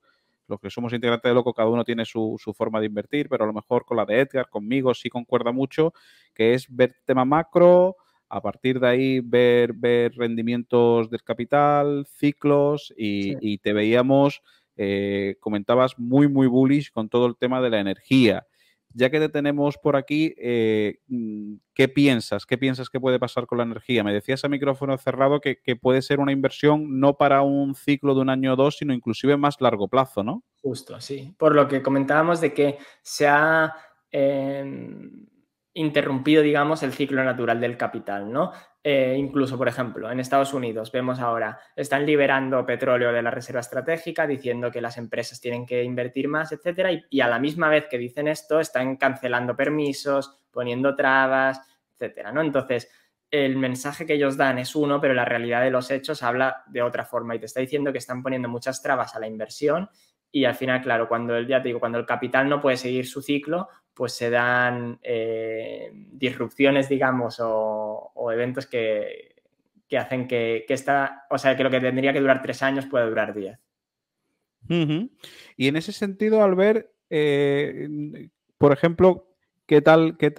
los que somos integrantes de Loco, cada uno tiene su, forma de invertir, pero a lo mejor con la de Edgar, conmigo, sí concuerda mucho, que es ver tema macro, a partir de ahí ver, ver rendimientos del capital, ciclos, y, te veíamos, eh, comentabas muy, muy bullish con todo el tema de la energía. Ya que te tenemos por aquí, eh, mm, ¿qué piensas? ¿Qué piensas que puede pasar con la energía? Me decías a micrófono cerrado que, puede ser una inversión no para un ciclo de un año o dos, sino inclusive más largo plazo, ¿no? Justo, sí. Por lo que comentábamos de que se ha... Em, interrumpido, digamos, el ciclo natural del capital, ¿no? Eh, incluso, por ejemplo, en Estados Unidos vemos ahora, están liberando petróleo de la reserva estratégica, diciendo que las empresas tienen que invertir más, etcétera, y, y a la misma vez que dicen esto, están cancelando permisos, poniendo trabas, etcétera, ¿no? Entonces, el mensaje que ellos dan es uno, pero la realidad de los hechos habla de otra forma y te está diciendo que están poniendo muchas trabas a la inversión y al final, claro, cuando el, cuando el capital no puede seguir su ciclo, pues se dan eh, disrupciones, digamos, o, eventos que, hacen que, esta, o sea, que lo que tendría que durar tres años pueda durar diez. Y en ese sentido, al ver eh, por ejemplo, ¿qué tal? Qué,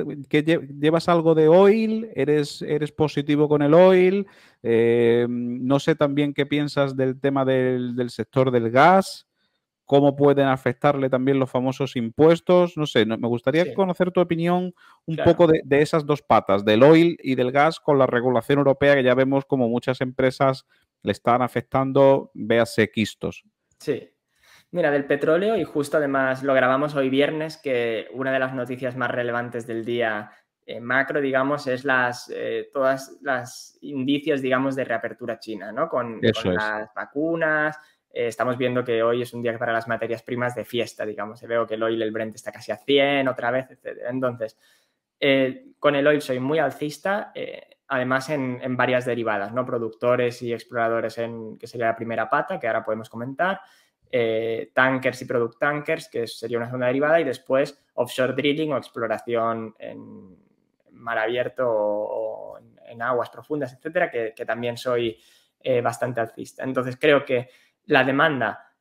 ¿Llevas algo de oil? ¿Eres, eres positivo con el oil? Eh, no sé también qué piensas del tema del, del sector del gas cómo pueden afectarle también los famosos impuestos. No sé, me gustaría conocer tu opinión un poco de, esas dos patas, del oil y del gas con la regulación europea que ya vemos como muchas empresas le están afectando, véase quistos. Sí. Mira, del petróleo, y justo además lo grabamos hoy viernes, que una de las noticias más relevantes del día eh, macro, digamos, es las eh, todas las indicios, digamos, de reapertura china, ¿no? con las vacunas, eh, estamos viendo que hoy es un día para las materias primas de fiesta, digamos. se Veo que el oil, el Brent está casi a 100 otra vez, etc. Entonces, eh, con el oil soy muy alcista, eh, además en, varias derivadas, ¿no? Productores y exploradores, en, que sería la primera pata, que ahora podemos comentar. tankers y product tankers, que sería una segunda derivada, y después offshore drilling o exploración en mar abierto o, en, aguas profundas, etcétera, que también soy bastante alcista. Entonces creo que la demanda,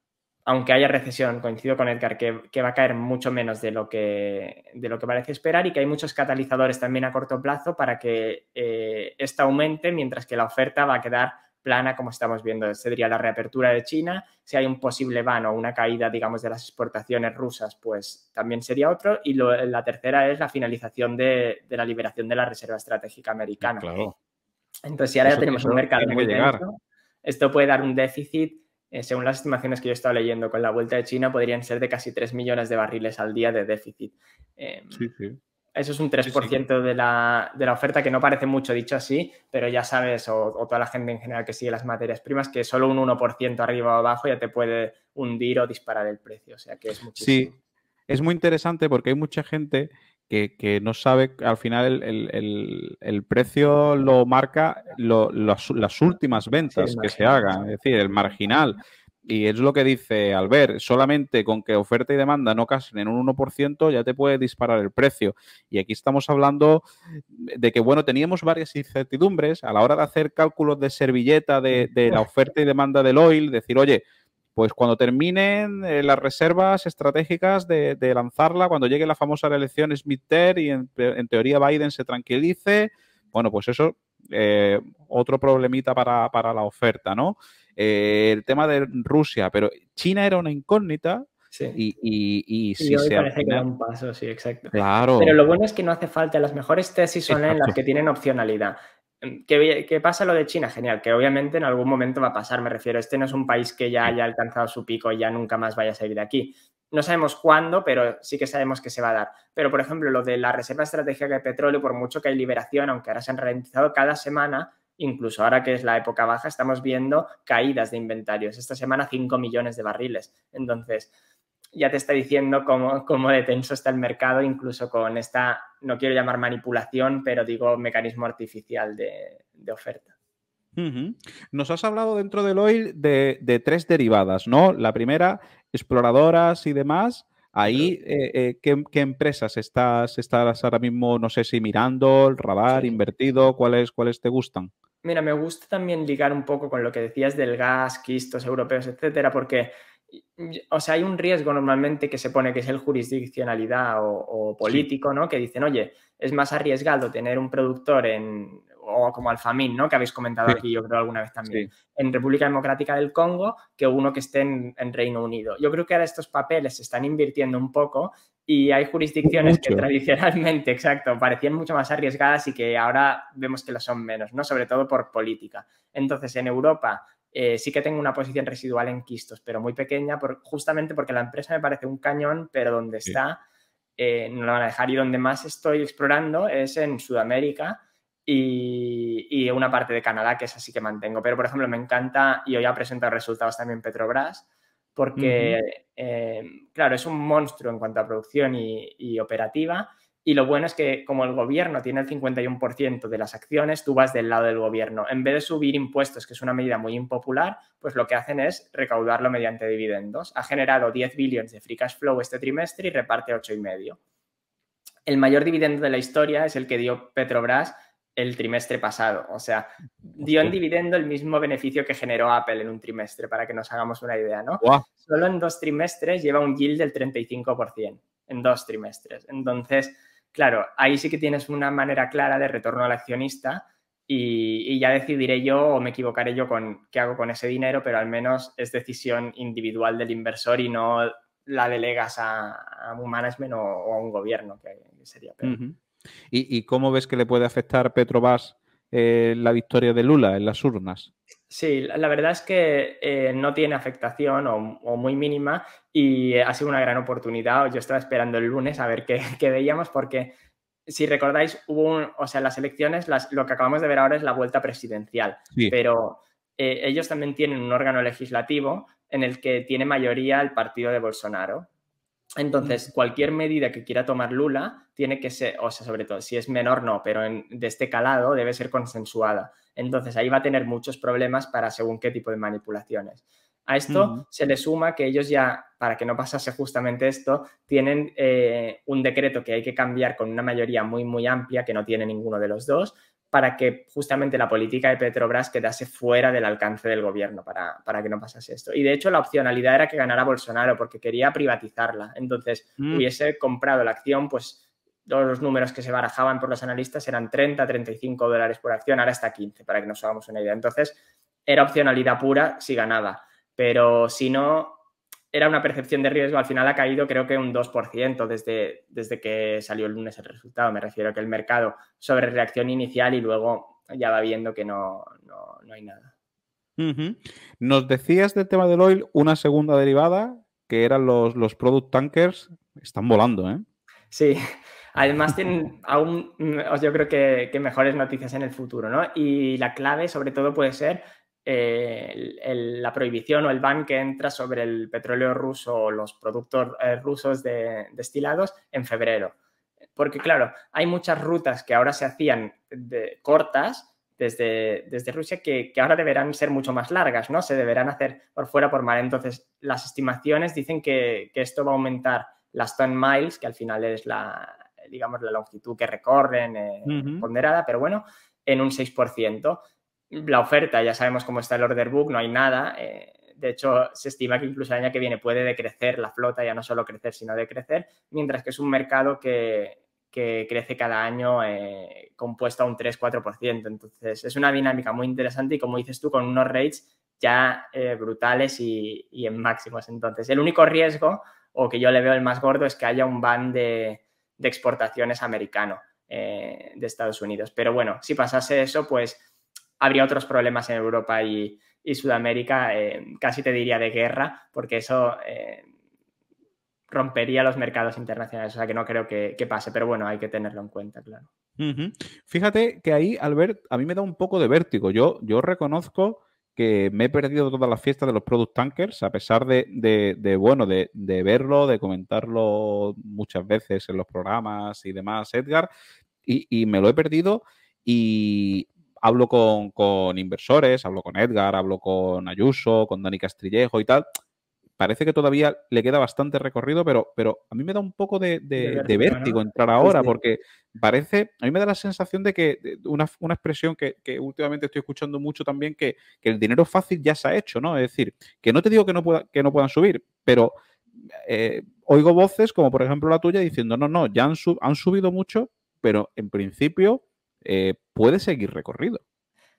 aunque haya recesión, coincido con Edgar, que, va a caer mucho menos de lo, que, de lo que parece esperar y que hay muchos catalizadores también a corto plazo para que eh, esta aumente, mientras que la oferta va a quedar plana, como estamos viendo. Sería la reapertura de China, si hay un posible vano, o una caída, digamos, de las exportaciones rusas, pues también sería otro. Y la tercera es la finalización de, la liberación de la Reserva Estratégica Americana. Entonces, si ahora ya tenemos un mercado muy esto puede dar un déficit eh, según las estimaciones que yo he estado leyendo con la vuelta de China, podrían ser de casi 3 millones de barriles al día de déficit. Em, sí, sí. Eso es un 3% de, la, de, la, oferta que no parece mucho dicho así, pero ya sabes, o, o, toda la gente en general que sigue las materias primas, que solo un 1% arriba o abajo ya te puede hundir o disparar el precio. O sea que es muchísimo. Sí, es muy interesante porque hay mucha gente que, no sabe, al final el, el, el, precio lo marca las, últimas ventas que se hagan, es decir, el marginal. Y es lo que dice Albert, solamente con que oferta y demanda no casen en un 1% ya te puede disparar el precio. Y aquí estamos hablando de que, bueno, teníamos varias incertidumbres a la hora de hacer cálculos de servilleta de, de la oferta y demanda del oil, decir, oye, pues cuando terminen eh, las reservas estratégicas de, lanzarla, cuando llegue la famosa elección Smith-Ter y en, teoría Biden se tranquilice, bueno, pues eso, eh, otro problemita para, la oferta, ¿no? Eh, el tema de Rusia, pero China era una incógnita. Y, y, si hoy parece que da un paso, sí, exacto. Claro. Pero lo bueno es que no hace falta, las mejores tesis son en las que tienen opcionalidad. ¿Qué, pasa lo de China? Genial, que obviamente en algún momento va a pasar, me refiero. Este no es un país que ya haya alcanzado su pico y ya nunca más vaya a salir de aquí. No sabemos cuándo, pero sí que sabemos que se va a dar. Pero, por ejemplo, lo de la reserva estratégica de petróleo, por mucho que hay liberación, aunque ahora se han ralentizado cada semana, incluso ahora que es la época baja, estamos viendo caídas de inventarios. Esta semana 5 millones de barriles. Entonces, ya te está diciendo cómo, cómo de tenso está el mercado, incluso con esta, no quiero llamar manipulación, pero digo mecanismo artificial de, oferta. Nos has hablado dentro del oil de, tres derivadas, ¿no? La primera, exploradoras y demás. Ahí, eh, eh, ¿qué, empresas estás, estás ahora mismo, no sé si mirando, el radar, invertido, ¿cuáles, cuáles te gustan? Mira, me gusta también ligar un poco con lo que decías del gas, quistos europeos, etcétera, porque o sea, hay un riesgo normalmente que se pone que es el jurisdiccionalidad o, político, ¿no? Que dicen, oye, es más arriesgado tener un productor en, o como Alfamín, ¿no? Que habéis comentado aquí, yo creo, alguna vez también, en República Democrática del Congo, que uno que esté en, Reino Unido. Yo creo que ahora estos papeles se están invirtiendo un poco y hay jurisdicciones que tradicionalmente, exacto, parecían mucho más arriesgadas y que ahora vemos que lo son menos, ¿no? Sobre todo por política. Entonces, en Europa eh, sí que tengo una posición residual en quistos, pero muy pequeña, justamente porque la empresa me parece un cañón, pero donde está eh, no la van a dejar. Y donde más estoy explorando es en Sudamérica y, una parte de Canadá, que es así que mantengo. Pero, por ejemplo, me encanta, y hoy ha presentado resultados también Petrobras, porque, eh, claro, es un monstruo en cuanto a producción y operativa y lo bueno es que como el gobierno tiene el 51% de las acciones, tú vas del lado del gobierno. En vez de subir impuestos, que es una medida muy impopular, pues lo que hacen es recaudarlo mediante dividendos. Ha generado 10 billones de free cash flow este trimestre y reparte 8,5. El mayor dividendo de la historia es el que dio Petrobras el trimestre pasado. O sea, dio en dividendo el mismo beneficio que generó Apple en un trimestre, para que nos hagamos una idea, ¿no? Solo en dos trimestres lleva un yield del 35%, en dos trimestres. Entonces Claro, ahí sí que tienes una manera clara de retorno al accionista y, ya decidiré yo o me equivocaré yo con qué hago con ese dinero, pero al menos es decisión individual del inversor y no la delegas a, un management o, a un gobierno, que sería peor. ¿Y, cómo ves que le puede afectar Petrobras eh, la victoria de Lula en las urnas? Sí, la verdad es que eh, no tiene afectación o, muy mínima y ha sido una gran oportunidad. Yo estaba esperando el lunes a ver qué, veíamos porque si recordáis, hubo o sea, las elecciones, lo que acabamos de ver ahora es la vuelta presidencial, pero eh, ellos también tienen un órgano legislativo en el que tiene mayoría el partido de Bolsonaro. Entonces, mm. cualquier medida que quiera tomar Lula tiene que ser, o sea, sobre todo, si es menor no, pero de este calado debe ser consensuada. Entonces ahí va a tener muchos problemas para según qué tipo de manipulaciones. A esto se le suma que ellos ya, para que no pasase justamente esto, tienen eh, un decreto que hay que cambiar con una mayoría muy, muy amplia, que no tiene ninguno de los dos, para que justamente la política de Petrobras quedase fuera del alcance del gobierno, para, que no pasase esto. Y de hecho la opcionalidad era que ganara Bolsonaro, porque quería privatizarla. Entonces, mm. hubiese comprado la acción, pues todos los números que se barajaban por los analistas eran 30, 35 dólares por acción, ahora está 15, para que nos hagamos una idea. Entonces, era opcionalidad pura si ganaba, pero si no, era una percepción de riesgo. Al final ha caído creo que un 2% desde, desde que salió el lunes el resultado. Me refiero a que el mercado sobre reacción inicial y luego ya va viendo que no, hay nada. Nos decías del tema del oil una segunda derivada, que eran los, los product tankers. Están volando, ¿eh? Sí, Además, tienen aún, mm, yo creo que, mejores noticias en el futuro, ¿no? Y la clave, sobre todo, puede ser eh, la prohibición o el ban que entra sobre el petróleo ruso o los productos eh, rusos de, destilados en febrero. Porque, claro, hay muchas rutas que ahora se hacían cortas desde, desde, Rusia que, ahora deberán ser mucho más largas, ¿no? Se deberán hacer por fuera, por mar. Entonces, las estimaciones dicen que, que esto va a aumentar las ton miles, que al final es la, digamos, la longitud que recorren eh, ponderada, pero bueno, en un 6%. La oferta, ya sabemos cómo está el order book, no hay nada. Eh, de hecho, se estima que incluso el año que viene puede decrecer la flota, ya no solo crecer, sino decrecer, mientras que es un mercado que, que crece cada año eh, compuesto a un 3-4%. Entonces, es una dinámica muy interesante y, como dices tú, con unos rates ya brutales y, y, en máximos. Entonces, el único riesgo, o que yo le veo el más gordo, es que haya un ban de, de exportaciones americano eh, de Estados Unidos. Pero bueno, si pasase eso, pues habría otros problemas en Europa y, Sudamérica, eh, casi te diría de guerra, porque eso eh, rompería los mercados internacionales. O sea que no creo que, pase, pero bueno, hay que tenerlo en cuenta, claro. Fíjate que ahí, Albert, a mí me da un poco de vértigo. Yo, yo reconozco que me he perdido toda la fiesta de los product tankers, a pesar de, bueno, de, verlo, de comentarlo muchas veces en los programas y demás, Edgar, y, me lo he perdido y hablo con, con, inversores, hablo con Edgar, hablo con Ayuso, con Dani Castrillejo y tal, parece que todavía le queda bastante recorrido, pero, pero a mí me da un poco de, vértigo, entrar ahora, porque parece, a mí me da la sensación de que una, expresión que, últimamente estoy escuchando mucho también, que, el dinero fácil ya se ha hecho, ¿no? Es decir, que no te digo que no, pueda, que no puedan subir, pero eh, oigo voces como por ejemplo la tuya diciendo, no, no, ya han, han subido mucho, pero en principio eh, puede seguir recorrido.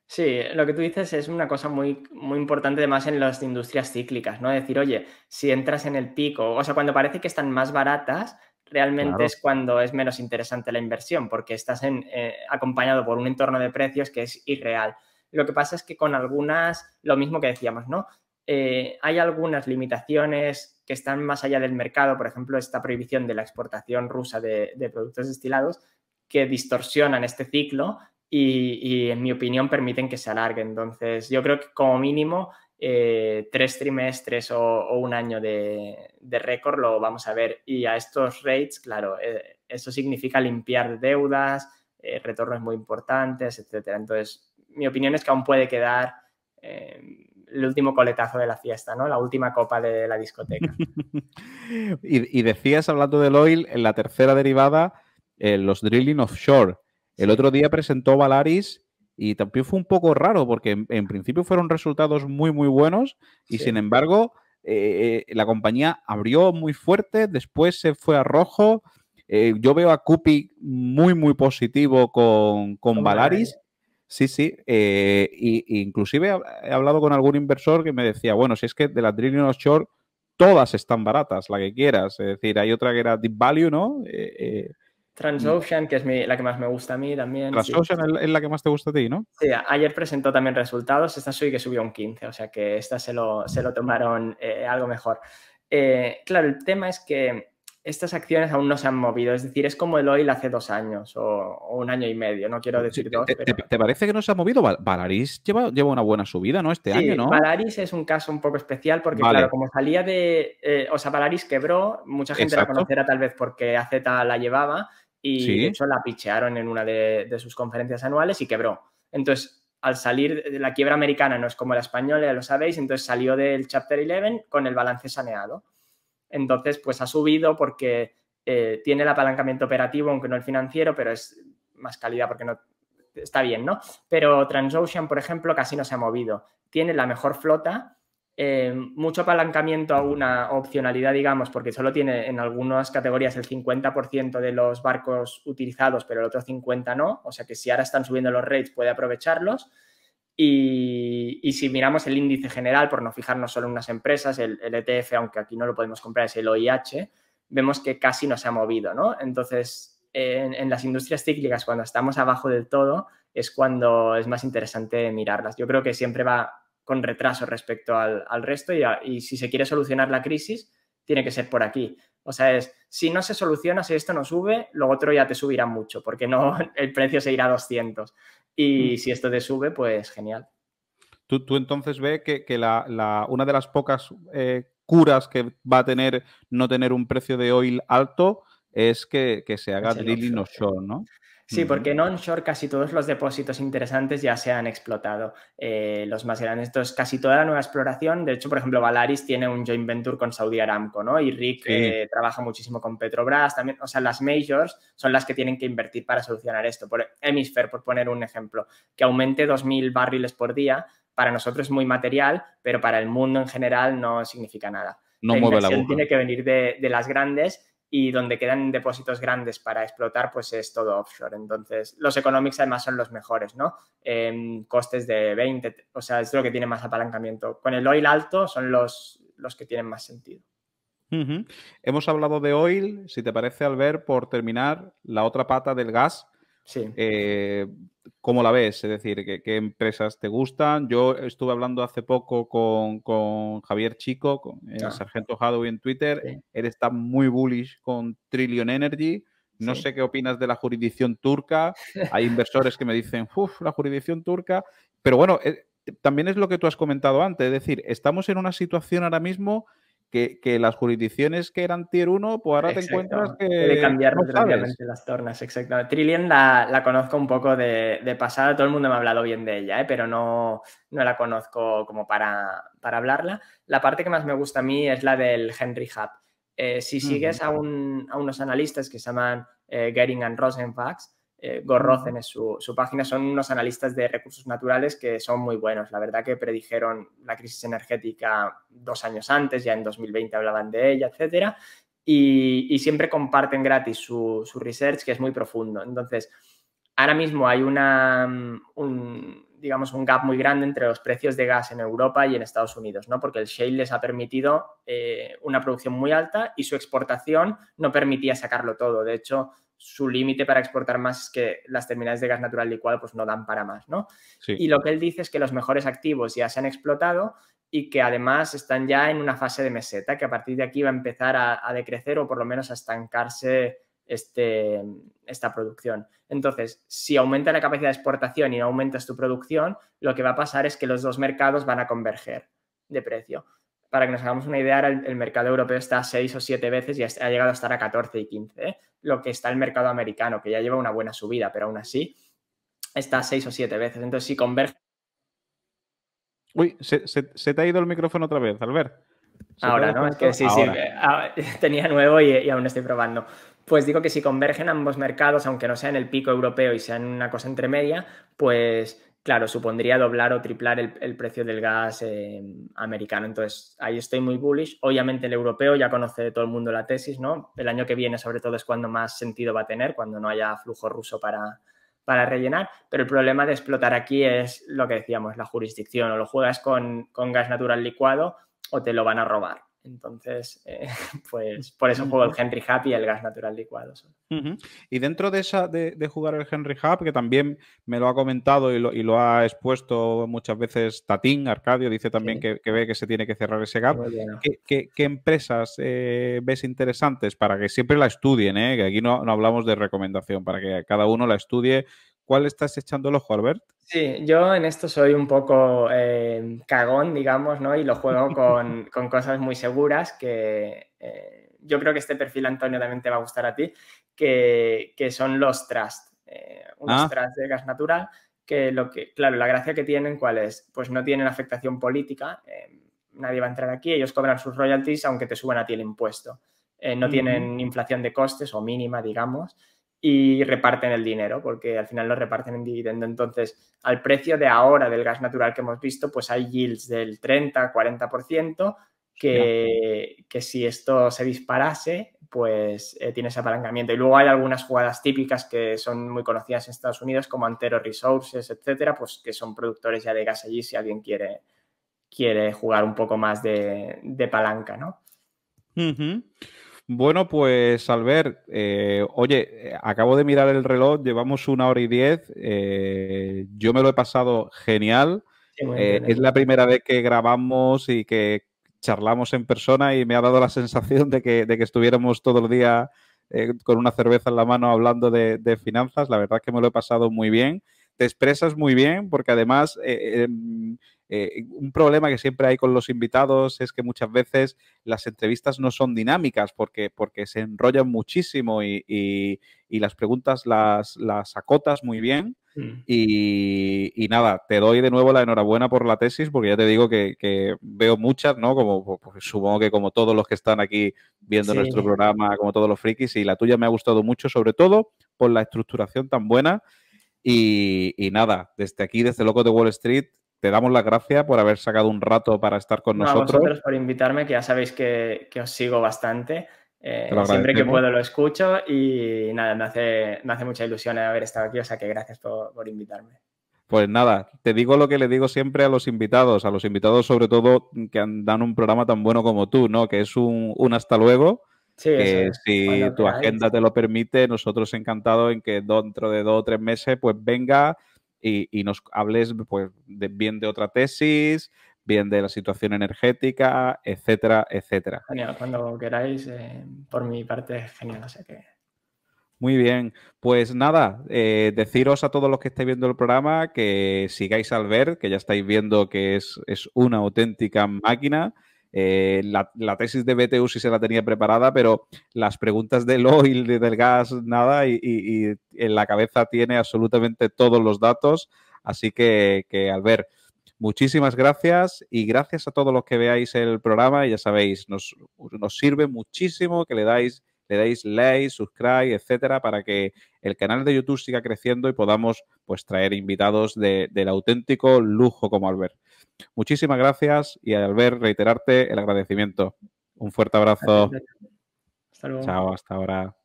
Sí, lo que tú dices es una cosa muy, muy importante además en las industrias cíclicas, ¿no? Decir, oye, si entras en el pico, o sea, cuando parece que están más baratas, realmente es cuando es menos interesante la inversión, porque estás eh, acompañado por un entorno de precios que es irreal. Lo que pasa es que con algunas, lo mismo que decíamos, ¿no? Eh, hay algunas limitaciones que están más allá del mercado, por ejemplo, esta prohibición de la exportación rusa de productos destilados que distorsionan este ciclo y, en mi opinión permiten que se alargue. Entonces, yo creo que como mínimo eh, tres trimestres o, un año de, récord lo vamos a ver. Y a estos rates, claro, eh, eso significa limpiar deudas, eh, retornos muy importantes, etcétera. Entonces, mi opinión es que aún puede quedar el último coletazo de la fiesta, ¿no? La última copa de la discoteca. y, y, decías, hablando del oil, en la tercera derivada, los drilling offshore el otro día presentó Valaris y también fue un poco raro porque en, principio fueron resultados muy, muy buenos y sin embargo eh, eh, la compañía abrió muy fuerte, después se fue a rojo. Eh, yo veo a CUPI muy, muy positivo con, con Valaris. Sí, sí. E inclusive he hablado con algún inversor que me decía, bueno, si es que de las Drilling Offshore todas están baratas, la que quieras. Es decir, hay otra que era Deep Value, ¿no? Transocean, que es la que más me gusta a mí también. Transocean es la que más te gusta a ti, ¿no? Sí, ayer presentó también resultados. Esta soy que subió un 15, o sea que esta se lo, se lo tomaron eh, algo mejor. Eh, claro, el tema es que estas acciones aún no se han movido. Es decir, es como el oil hace dos años o, un año y medio. No quiero decir dos. Te, parece que no se ha movido? Valaris lleva, lleva una buena subida, ¿no? Este año, ¿no? Valaris es un caso un poco especial porque, claro, como salía de. Eh, o sea, Valaris quebró, mucha gente la conocerá tal vez porque AZ la llevaba y eso la pichearon en una de, de sus conferencias anuales y quebró. Entonces, al salir de la quiebra americana, no es como la española, ya lo sabéis, entonces salió del Chapter 11 con el balance saneado. Entonces, pues ha subido porque eh, tiene el apalancamiento operativo, aunque no el financiero, pero es más calidad porque no está bien, ¿no? Pero Transocean, por ejemplo, casi no se ha movido. Tiene la mejor flota, eh, mucho apalancamiento a una opcionalidad, digamos, porque solo tiene en algunas categorías el 50% de los barcos utilizados, pero el otro 50% no. O sea que si ahora están subiendo los rates puede aprovecharlos. Y, si miramos el índice general, por no fijarnos solo en unas empresas, el, ETF, e aunque aquí no lo podemos comprar, es el OIH, vemos que casi no se ha movido, Entonces, en, las industrias cíclicas, cuando estamos abajo del todo, es cuando es más interesante mirarlas. Yo creo que siempre va con retraso respecto al, resto y, si se quiere solucionar la crisis, tiene que ser por aquí. O sea, es si no se soluciona, si esto no sube, lo otro ya te subirá mucho, porque no el precio se irá a 200. Y mm. si esto te sube, pues genial. Tú, tú entonces ves que, la, una de las pocas eh, curas que va a tener no tener un precio de oil alto es que, se haga drilling offshore, ¿no? Sí, porque en onshore casi todos los depósitos interesantes ya se han explotado. Eh, los más grandes, entonces casi toda la nueva exploración. De hecho, por ejemplo, Valaris tiene un joint venture con Saudi Aramco, ¿no? Y Rick eh, trabaja muchísimo con Petrobras también. O sea, las majors son las que tienen que invertir para solucionar esto. Por Hemisphere, por poner un ejemplo, que aumente 2.000 barriles por día, para nosotros es muy material, pero para el mundo en general no significa nada. No la mueve la aguja. Tiene que venir de, de las grandes y donde quedan depósitos grandes para explotar, pues es todo offshore. Entonces, los economics además son los mejores, ¿no? Em, costes de 20, o sea, es lo que tiene más apalancamiento. Con el oil alto son los, los que tienen más sentido. Hemos hablado de oil, si te parece, Albert, por terminar, la otra pata del gas, eh, ¿Cómo la ves? Es decir, ¿qué, ¿qué, empresas te gustan? Yo estuve hablando hace poco con, Javier Chico, con el eh, ah. sargento Hadow en Twitter. Él está muy bullish con Trillion Energy. No sé qué opinas de la jurisdicción turca. Hay inversores que me dicen, uff, la jurisdicción turca. Pero bueno, eh, también es lo que tú has comentado antes. Es decir, estamos en una situación ahora mismo que, las jurisdicciones que eran tier 1, pues ahora te encuentras que. De cambiar las tornas, exacto. Trillian la, conozco un poco de, pasada, todo el mundo me ha hablado bien de ella, ¿eh? pero no, la conozco como para, hablarla. La parte que más me gusta a mí es la del Henry Hub. Eh, si sigues a, unos analistas que se llaman eh, Gering and Rosenfax, eh, Gorrocen en su, su, página, son unos analistas de recursos naturales que son muy buenos. La verdad que predijeron la crisis energética dos años antes, ya en 2020 hablaban de ella, etcétera, y, y siempre comparten gratis su, su, research, que es muy profundo. Entonces, ahora mismo hay una, un, digamos, un gap muy grande entre los precios de gas en Europa y en Estados Unidos, ¿no? Porque el shale les ha permitido eh, una producción muy alta y su exportación no permitía sacarlo todo. De hecho, su límite para exportar más es que las terminales de gas natural licuado pues no dan para más, ¿no? Y lo que él dice es que los mejores activos ya se han explotado y que además están ya en una fase de meseta, que a partir de aquí va a empezar a, decrecer o por lo menos a estancarse este, esta producción. Entonces, si aumenta la capacidad de exportación y no aumentas tu producción, lo que va a pasar es que los dos mercados van a converger de precio para que nos hagamos una idea, el, mercado europeo está a 6 o siete veces y ha llegado a estar a 14 y 15, ¿eh? lo que está el mercado americano, que ya lleva una buena subida, pero aún así está a 6 o siete veces. Entonces, si converge... Uy, se, te ha ido el micrófono otra vez, Albert. Ahora, ¿no? Es que sí, sí, eh, ah, tenía nuevo y, aún estoy probando. Pues digo que si convergen ambos mercados, aunque no sean el pico europeo y sean una cosa entre pues claro, supondría doblar o triplar el, precio del gas em, americano. Entonces, ahí estoy muy bullish. Obviamente el europeo ya conoce todo el mundo la tesis, ¿no? El año que viene sobre todo es cuando más sentido va a tener, cuando no haya flujo ruso para, para rellenar, pero el problema de explotar aquí es lo que decíamos, la jurisdicción, o lo juegas con gas natural licuado o te lo van a robar. Entonces, eh, pues por eso juego el Henry Hub y el gas natural licuado. Y dentro de esa de, jugar el Henry Hub, que también me lo ha comentado y lo, ha expuesto muchas veces Tatín, Arcadio, dice también que, ve que se tiene que cerrar ese gap. ¿Qué, empresas eh, ves interesantes para que siempre la estudien? Eh, que aquí no, no hablamos de recomendación, para que cada uno la estudie. ¿Cuál estás echando el ojo, Albert? Sí, yo en esto soy un poco eh, cagón, digamos, ¿no? Y lo juego con, cosas muy seguras que eh, yo creo que este perfil, Antonio, también te va a gustar a ti, que, que son los trust, eh, unos ah. trust de gas natural, que lo que, claro, la gracia que tienen, ¿cuál es? Pues no tienen afectación política, nadie va a entrar aquí, ellos cobran sus royalties aunque te suban a ti el impuesto. no tienen inflación de costes o mínima, digamos y reparten el dinero, porque al final lo reparten en dividendo. Entonces, al precio de ahora del gas natural que hemos visto, pues hay yields del 30, 40%, que, que si esto se disparase, pues eh, tiene ese apalancamiento. Y luego hay algunas jugadas típicas que son muy conocidas en Estados Unidos, como Antero Resources, etcétera, pues que son productores ya de gas allí si alguien quiere, quiere jugar un poco más de, palanca, ¿no? Bueno, pues Albert, eh, oye, acabo de mirar el reloj, llevamos una hora y diez, eh, yo me lo he pasado genial. Eh, es la primera vez que grabamos y que charlamos en persona y me ha dado la sensación de que, estuviéramos todo el día con una cerveza en la mano hablando de, de, finanzas. La verdad es que me lo he pasado muy bien. Te expresas muy bien porque además em, eh, un problema que siempre hay con los invitados es que muchas veces las entrevistas no son dinámicas porque, porque se enrollan muchísimo y, las preguntas las, las acotas muy bien. Mm. Y, nada, te doy de nuevo la enhorabuena por la tesis, porque ya te digo que, veo muchas, ¿no? Como pues, pues, supongo que como todos los que están aquí viendo nuestro programa, como todos los frikis, y la tuya me ha gustado mucho, sobre todo por la estructuración tan buena. Y, y nada, desde aquí, desde Loco de Wall Street, te damos las gracias por haber sacado un rato para estar con nosotros. A vosotros por invitarme, que ya sabéis que, os sigo bastante. Eh, siempre que puedo lo escucho y nada, me hace, hace mucha ilusión haber estado aquí, o sea que gracias por, invitarme. Pues nada, te digo lo que le digo siempre a los invitados, a los invitados sobre todo que dan un programa tan bueno como tú, ¿no? Que es un, hasta luego. si tu agenda te lo permite, nosotros encantados en que dentro de dos o tres meses, pues venga, y, nos hables pues, bien de otra tesis, bien de la situación energética, etcétera, etcétera. Genial, cuando queráis, eh, por mi parte es genial, sé que... Muy bien, pues nada, eh, deciros a todos los que estáis viendo el programa que sigáis al ver, que ya estáis viendo que es, es una auténtica máquina. Eh, la, tesis de BTU sí se la tenía preparada, pero las preguntas del oil, del gas, nada, y, en la cabeza tiene absolutamente todos los datos. Así que, que Albert, muchísimas gracias y gracias a todos los que veáis el programa. Ya sabéis, nos, nos sirve muchísimo que le dais le dais like, subscribe, etcétera, para que el canal de YouTube siga creciendo y podamos pues traer invitados del auténtico lujo como Albert. Muchísimas gracias y al ver, reiterarte el agradecimiento. Un fuerte abrazo. Hasta luego. Chao, hasta ahora.